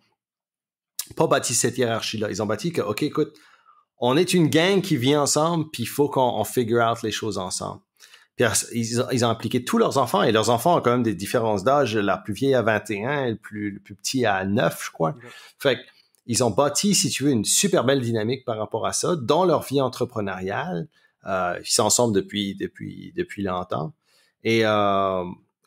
pas bâti cette hiérarchie-là. Ils ont bâti que, OK, écoute, on est une gang qui vit ensemble, puis il faut qu'on figure out les choses ensemble ils, ils, ont impliqué tous leurs enfants et leurs enfants ont quand même des différences d'âge. La plus vieille à 21 le plus, le plus petit à 9, je crois. Fait ils ont bâti, si tu veux, une super belle dynamique par rapport à ça dans leur vie entrepreneuriale. Euh, ils sont ensemble depuis, depuis, depuis longtemps. Et euh,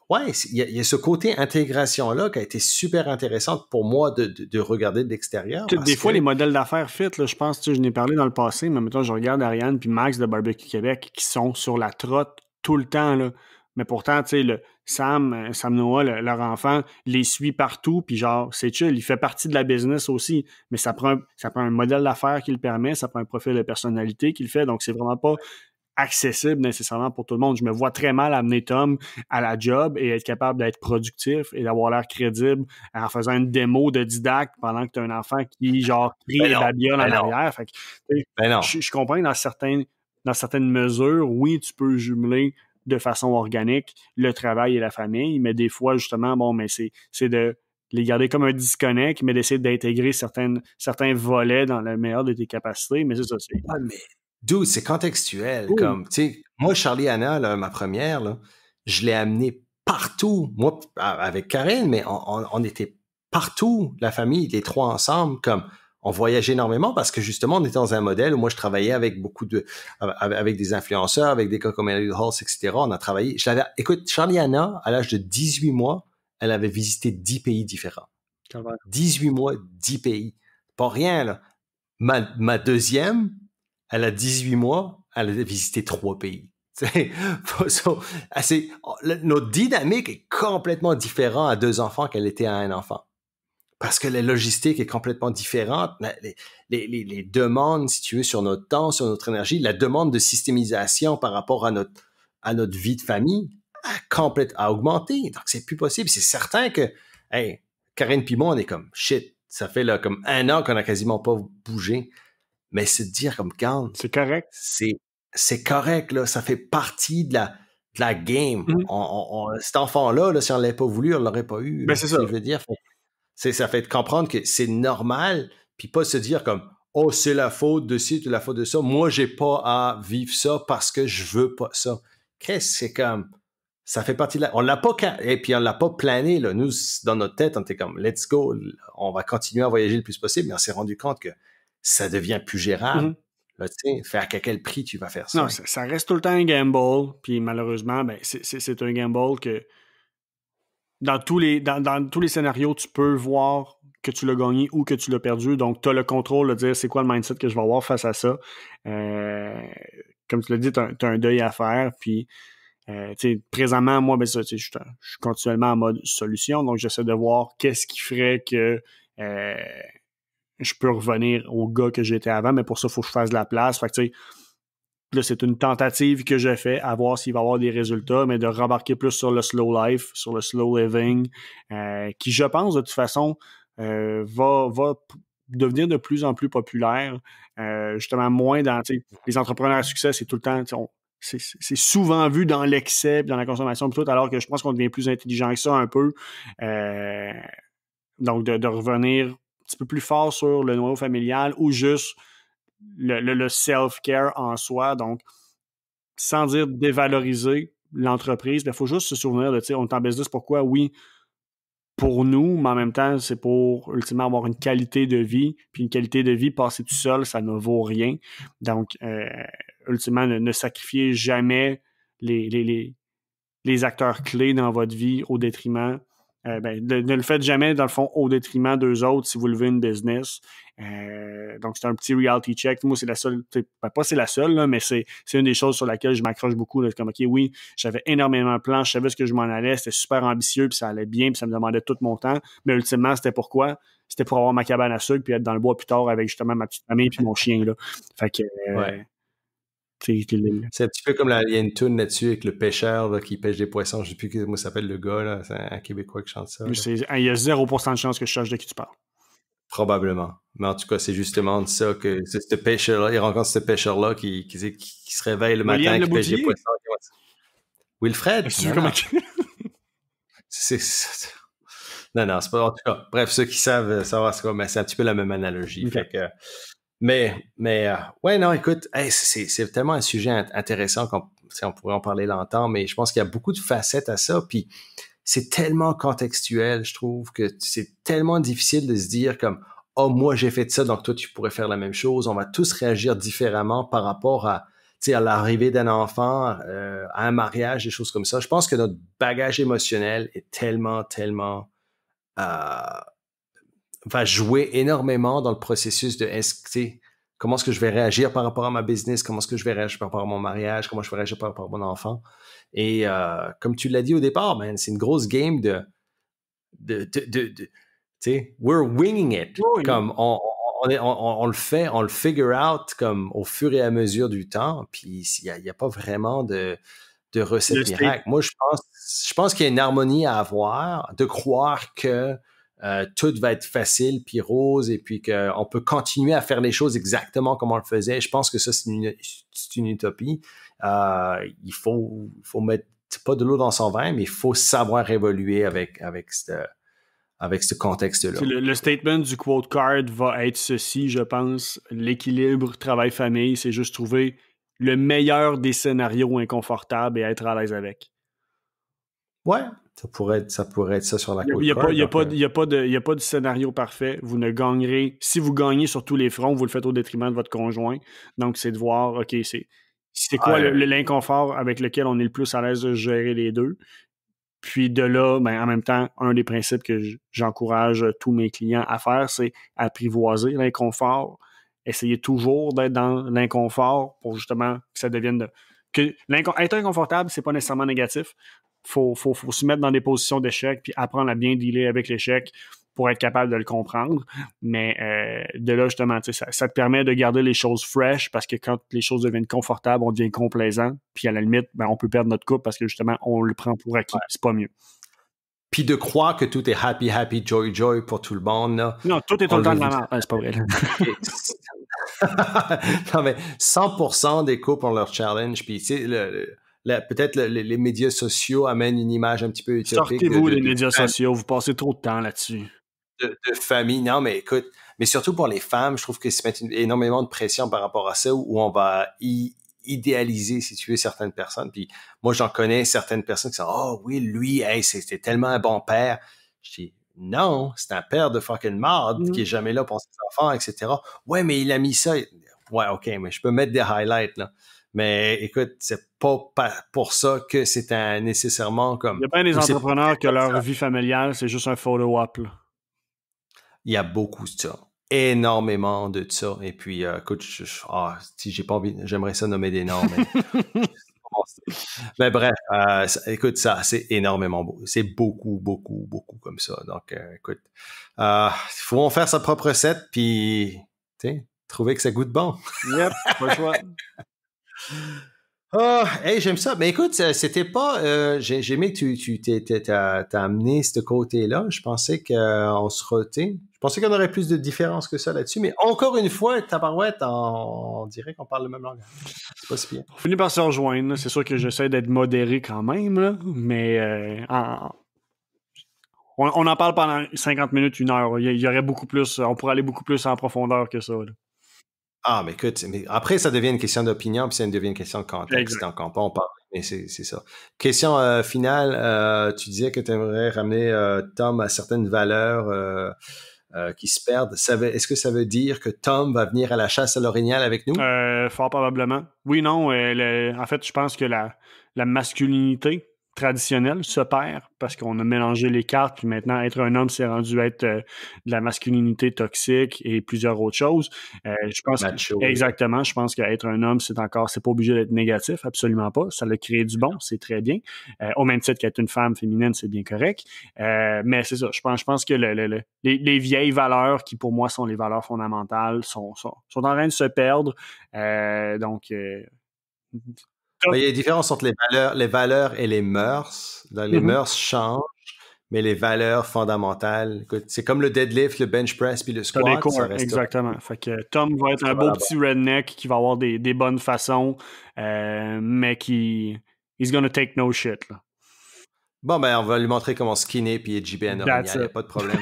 ouais, il y, a ce côté intégration-là qui a été super intéressant pour moi de, de, de regarder de l'extérieur. Des fois, les modèles d'affaires fit, là, je pense, que je n'ai parlé dans le passé, mais maintenant je regarde Ariane puis Max de Barbecue Québec qui sont sur la trotte tout le temps. Là. Mais pourtant, tu sais, Sam, euh, Sam Noah, leur enfant, les suit partout, puis genre, c'est chill, il fait partie de la business aussi, mais ça prend, ça prend un modèle d'affaires qui le permet, ça prend un profil de personnalité qui le fait, donc c'est vraiment pas accessible nécessairement pour tout le monde. Je me vois très mal amener Tom à la job et être capable d'être productif et d'avoir l'air crédible en faisant une démo de didacte pendant que tu as un enfant qui, genre, crie la et à l'arrière. en ben ben je, je comprends que dans certains dans certaines mesures, oui, tu peux jumeler de façon organique le travail et la famille, mais des fois, justement, bon, mais c'est de les garder comme un disconnect, mais d'essayer d'intégrer certains volets dans le meilleur de tes capacités. Mais c'est ça, c'est. Ah, mais d'où c'est contextuel. tu sais, moi, Charlie Anna, ma première, je l'ai amenée partout. Moi, avec Karine, mais on, était partout, la famille, les trois ensemble, comme on voyage énormément parce que justement, on était dans un modèle où moi, je travaillais avec beaucoup de, avec des influenceurs, avec des co comme etc. On a travaillé. Je l'avais, écoute, Charliana, à l'âge de 18 mois, elle avait visité 10 pays différents. 18 mois, 10 pays. Pas rien, là. Ma, ma deuxième, elle a 18 mois, elle a visité 3 pays. Assez, oh, notre dynamique est complètement différente à deux enfants qu'elle était à un enfant parce que la logistique est complètement différente. Ben, les, les, demandes, si tu veux, sur notre temps, sur notre énergie, la demande de systémisation par rapport à notre, à notre vie de famille a, complète, augmenté. Donc, c'est plus possible. C'est certain que, hey, Karine Pimon, on est comme, shit, ça fait là, comme un an qu'on n'a quasiment pas bougé. Mais se dire comme, quand. C'est correct. C'est, correct, là. Ça fait partie de la, de la game. Mmh. cet enfant-là, si on ne l'avait pas voulu, on ne l'aurait pas eu. Mais ben, c'est ça. Je veux dire, ça fait comprendre que c'est normal, puis pas se dire comme oh c'est la faute de ci, c'est la faute de ça. Moi j'ai pas à vivre ça parce que je veux pas ça. Qu'est-ce c'est comme ça fait partie de la... On l'a pas et puis on l'a pas plané là. Nous dans notre tête on était comme let's go, on va continuer à voyager le plus possible, mais on s'est rendu compte que ça devient plus gérable. Mm-hmm. Tu faire à quel prix tu vas faire ça? Non, ça, reste tout le temps un gamble. Puis malheureusement, ben, c'est un gamble que dans tous les, dans, dans tous les scénarios, tu peux voir que tu l'as gagné ou que tu l'as perdu. Donc, tu as le contrôle de dire c'est quoi le mindset que je vais avoir face à ça. Euh, comme tu l'as dit, tu as, un deuil à faire. Puis, euh, présentement, moi, ben, je suis continuellement en mode solution. Donc, j'essaie de voir qu'est-ce qui ferait que euh, je peux revenir au gars que j'étais avant. Mais pour ça, il faut que je fasse de la place. Fait que, tu sais, c'est une tentative que je fais à voir s'il va y avoir des résultats, mais de rembarquer plus sur le slow life, sur le slow living, euh, qui, je pense, de toute façon, euh, va, va devenir de plus en plus populaire. Euh, justement, moins dans les entrepreneurs à succès, c'est tout le temps. c'est souvent vu dans l'excès, dans la consommation, tout, alors que je pense qu'on devient plus intelligent que ça un peu. donc, de, de, revenir un petit peu plus fort sur le noyau familial ou juste le, self-care en soi. Donc, sans dire dévaloriser l'entreprise, il faut juste se souvenir de, on est en pourquoi? Oui, pour nous, mais en même temps, c'est pour ultimement avoir une qualité de vie. Puis une qualité de vie, passer tout seul, ça ne vaut rien. Donc, euh, ultimement, ne, sacrifiez jamais les, les, les, les acteurs clés dans votre vie au détriment euh, ben, ne le faites jamais, dans le fond, au détriment d'eux autres si vous levez une business. Euh, donc, c'est un petit reality check. Moi, c'est la seule, ben, pas c'est la seule, mais c'est une des choses sur laquelle je m'accroche beaucoup. c'est comme, OK, oui, j'avais énormément de plans, je savais ce que je m'en allais, c'était super ambitieux, puis ça allait bien, puis ça me demandait tout mon temps. Mais ultimement, c'était pourquoi? C'était pour avoir ma cabane à sucre, puis être dans le bois plus tard avec justement ma petite famille, puis mon chien. Là. Fait que, euh, c'est un petit peu comme la, il y a tune là-dessus avec le pêcheur qui pêche des poissons. Je sais plus comment s'appelle le gars, C'est un, Québécois qui chante ça. Hein, il y a 0% de chance que je sache de qui tu parles. Probablement. Mais en tout cas, c'est justement de ça que ce pêcheur-là, il rencontre ce pêcheur-là qui, se réveille le matin, qui pêche des poissons. Wilfred! Non, non, c'est pas. En tout cas, bref, ceux qui savent euh, savoir c'est quoi, mais c'est un petit peu la même analogie. que, mais, euh, ouais, non, écoute, c'est tellement un sujet intéressant qu'on on pourrait en parler longtemps, mais je pense qu'il y a beaucoup de facettes à ça. Puis c'est tellement contextuel, je trouve, que c'est tellement difficile de se dire comme Oh, moi j'ai fait ça, donc toi tu pourrais faire la même chose. On va tous réagir différemment par rapport à, à l'arrivée d'un enfant, euh, à un mariage, des choses comme ça. Je pense que notre bagage émotionnel est tellement, tellement euh, va jouer énormément dans le processus de est comment est-ce que je vais réagir par rapport à ma business, comment est-ce que je vais réagir par rapport à mon mariage, comment je vais réagir par rapport à mon enfant. Et euh, comme tu l'as dit au départ, man, c'est une grosse game de, we're winging it. Comme on, le fait, on le figure out comme au fur et à mesure du temps. Puis il n'y a, pas vraiment de, recette miracle. Moi, je pense, je pense qu'il y a une harmonie à avoir, de croire que euh, tout va être facile puis rose et puis qu'on peut continuer à faire les choses exactement comme on le faisait. Je pense que ça, c'est une, utopie. Euh, il faut, faut mettre pas de l'eau dans son vin, mais il faut savoir évoluer avec, avec ce avec ce contexte-là. Le, le, statement du quote card va être ceci, je pense, l'équilibre travail-famille, c'est juste trouver le meilleur des scénarios inconfortables et être à l'aise avec. Ouais, ça pourrait être ça, pourrait être sur la côte. Il n'y euh, a, pas, de, pas de scénario parfait. Vous ne gagnerez. Si vous gagnez sur tous les fronts, vous le faites au détriment de votre conjoint. Donc, c'est de voir, OK, c'est. C'est quoi l'inconfort avec lequel on est le plus à l'aise de gérer les deux? Puis de là, ben, en même temps, un des principes que j'encourage tous mes clients à faire, c'est apprivoiser l'inconfort. essayez toujours d'être dans l'inconfort pour justement que ça devienne Que, être inconfortable, c'est pas nécessairement négatif faut, faut, se mettre dans des positions d'échec, puis apprendre à bien dealer avec l'échec pour être capable de le comprendre. Mais euh, de là, justement, ça, te permet de garder les choses fraîches parce que quand les choses deviennent confortables, on devient complaisant. Puis à la limite, ben, on peut perdre notre couple parce que justement, on le prend pour acquis. C'est pas mieux. Puis de croire que tout est happy, happy, joy, joy pour tout le monde. Non, tout est tout la c'est pas vrai. non, mais 100% des couples ont leur challenge. Puis, tu sais, le peut-être les médias sociaux amènent une image un petit peu utopique. Sortez-vous les médias sociaux, vous passez trop de temps là-dessus. De, famille, non, mais écoute, mais surtout pour les femmes, je trouve que se mettent énormément de pression par rapport à ça, où on va y idéaliser, si tu veux, certaines personnes. Puis moi, j'en connais certaines personnes qui sont « Oh oui, lui, c'était tellement un bon père. » Je dis « Non, c'est un père de fucking marde mm-hmm. qui est jamais là pour ses enfants, etc. »« Ouais, mais il a mis ça. » Ouais, OK, mais je peux mettre des highlights, là. » Mais écoute, c'est pas pour ça que c'est nécessairement comme. Il y a bien des entrepreneurs que leur vie familiale, c'est juste un follow-up. Il y a beaucoup de ça. Énormément de ça. Et puis, euh, écoute, ah, pas envie, j'aimerais ça nommer des noms, mais. bref, euh, écoute, ça, c'est énormément beau. C'est beaucoup, beaucoup, beaucoup comme ça. Donc, euh, écoute, il faut en faire sa propre recette, puis, tu sais, trouver que ça goûte bon. yep, pas choix. Ah, hey, j'aime ça. Mais ben, écoute, euh, c'était pas. Euh, j'aimais que tu tu t'as amené ce côté-là. Je pensais qu'on euh, se rotait. Je pensais qu'on aurait plus de différence que ça là-dessus. Mais encore une fois, tabarouette, on, on dirait qu'on parle le même langage. C'est pas si bien. On finit par se rejoindre. C'est sûr que j'essaie d'être modéré quand même, mais on, en parle pendant 50 minutes, une heure. Il y aurait beaucoup plus. On pourrait aller beaucoup plus en profondeur que ça. Ah, mais écoute, mais après, ça devient une question d'opinion, puis ça devient une question de contexte. Donc, on parle, mais c'est ça. Question euh, finale, euh, tu disais que tu aimerais ramener euh, Tom à certaines valeurs qui se perdent. Est-ce que ça veut dire que Tom va venir à la chasse à l'orignal avec nous? fort probablement. Oui, non. en fait, je pense que la, la masculinité traditionnel se perd parce qu'on a mélangé les cartes, puis maintenant être un homme, c'est rendu être euh, de la masculinité toxique et plusieurs autres choses. Euh, je pense exactement, je pense qu'être un homme, c'est encore, c'est pas obligé d'être négatif, absolument pas. Ça l'a créé du bon, c'est très bien. Euh, au même titre qu'être une femme féminine, c'est bien correct. mais c'est ça, je pense, je pense que les, les, vieilles valeurs qui pour moi sont les valeurs fondamentales sont, sont, sont en train de se perdre. donc il y a une différence entre les valeurs, les valeurs et les mœurs. les mm-hmm. mœurs changent, mais les valeurs fondamentales, c'est comme le deadlift, le bench press, puis le squat. ça exactement. Fait que Tom va être un beau petit redneck qui va avoir des, bonnes façons, euh, mais qui he's gonna take no shit. Bon, ben, on va lui montrer comment skinner puis JBN. Il n'y a pas de problème.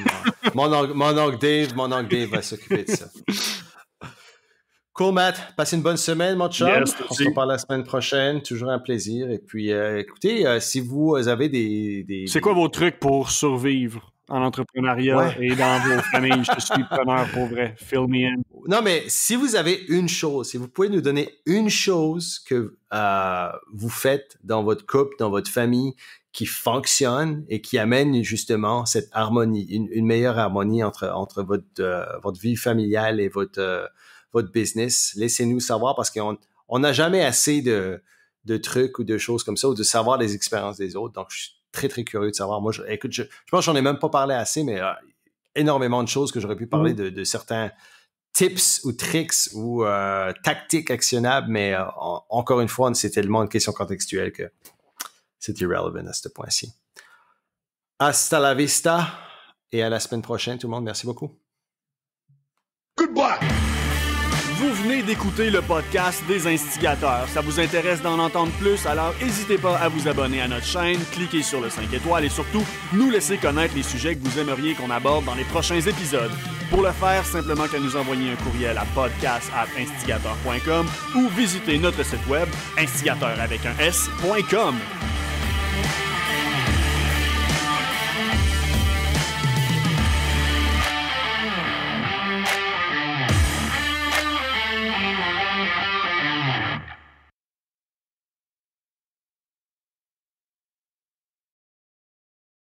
mon, Dave, mon oncle Dave va s'occuper de ça. Cool, Matt. Passez une bonne semaine, mon chum. on se reparle la semaine prochaine. Toujours un plaisir. Et puis, euh, écoutez, euh, si vous avez des. C'est quoi vos trucs pour survivre en entrepreneuriat et dans vos familles? Je suis preneur pour vrai. Fill me in. Non, mais si vous avez une chose, si vous pouvez nous donner une chose que euh, vous faites dans votre couple, dans votre famille, qui fonctionne et qui amène justement cette harmonie, une, une meilleure harmonie entre, entre votre, votre vie familiale et votre votre business. Laissez-nous savoir parce qu'on on n'a jamais assez de, de trucs ou de choses comme ça ou de savoir les expériences des autres. Donc, je suis très, très curieux de savoir. Moi, écoute, je, pense que j'en ai même pas parlé assez, mais euh, énormément de choses que j'aurais pu parler mm. de, certains tips ou tricks ou euh, tactiques actionnables, mais euh, encore une fois, c'est tellement une question contextuelle que c'est irrelevant à ce point-ci. Hasta la vista et à la semaine prochaine, tout le monde. Merci beaucoup. Goodbye! Vous venez d'écouter le podcast des instigateurs. Ça vous intéresse d'en entendre plus, alors n'hésitez pas à vous abonner à notre chaîne, cliquez sur le 5 étoiles et surtout nous laisser connaître les sujets que vous aimeriez qu'on aborde dans les prochains épisodes. Pour le faire, simplement que nous envoyer un courriel à podcast@instigateur.com ou visitez notre site web instigateur avec un s.com.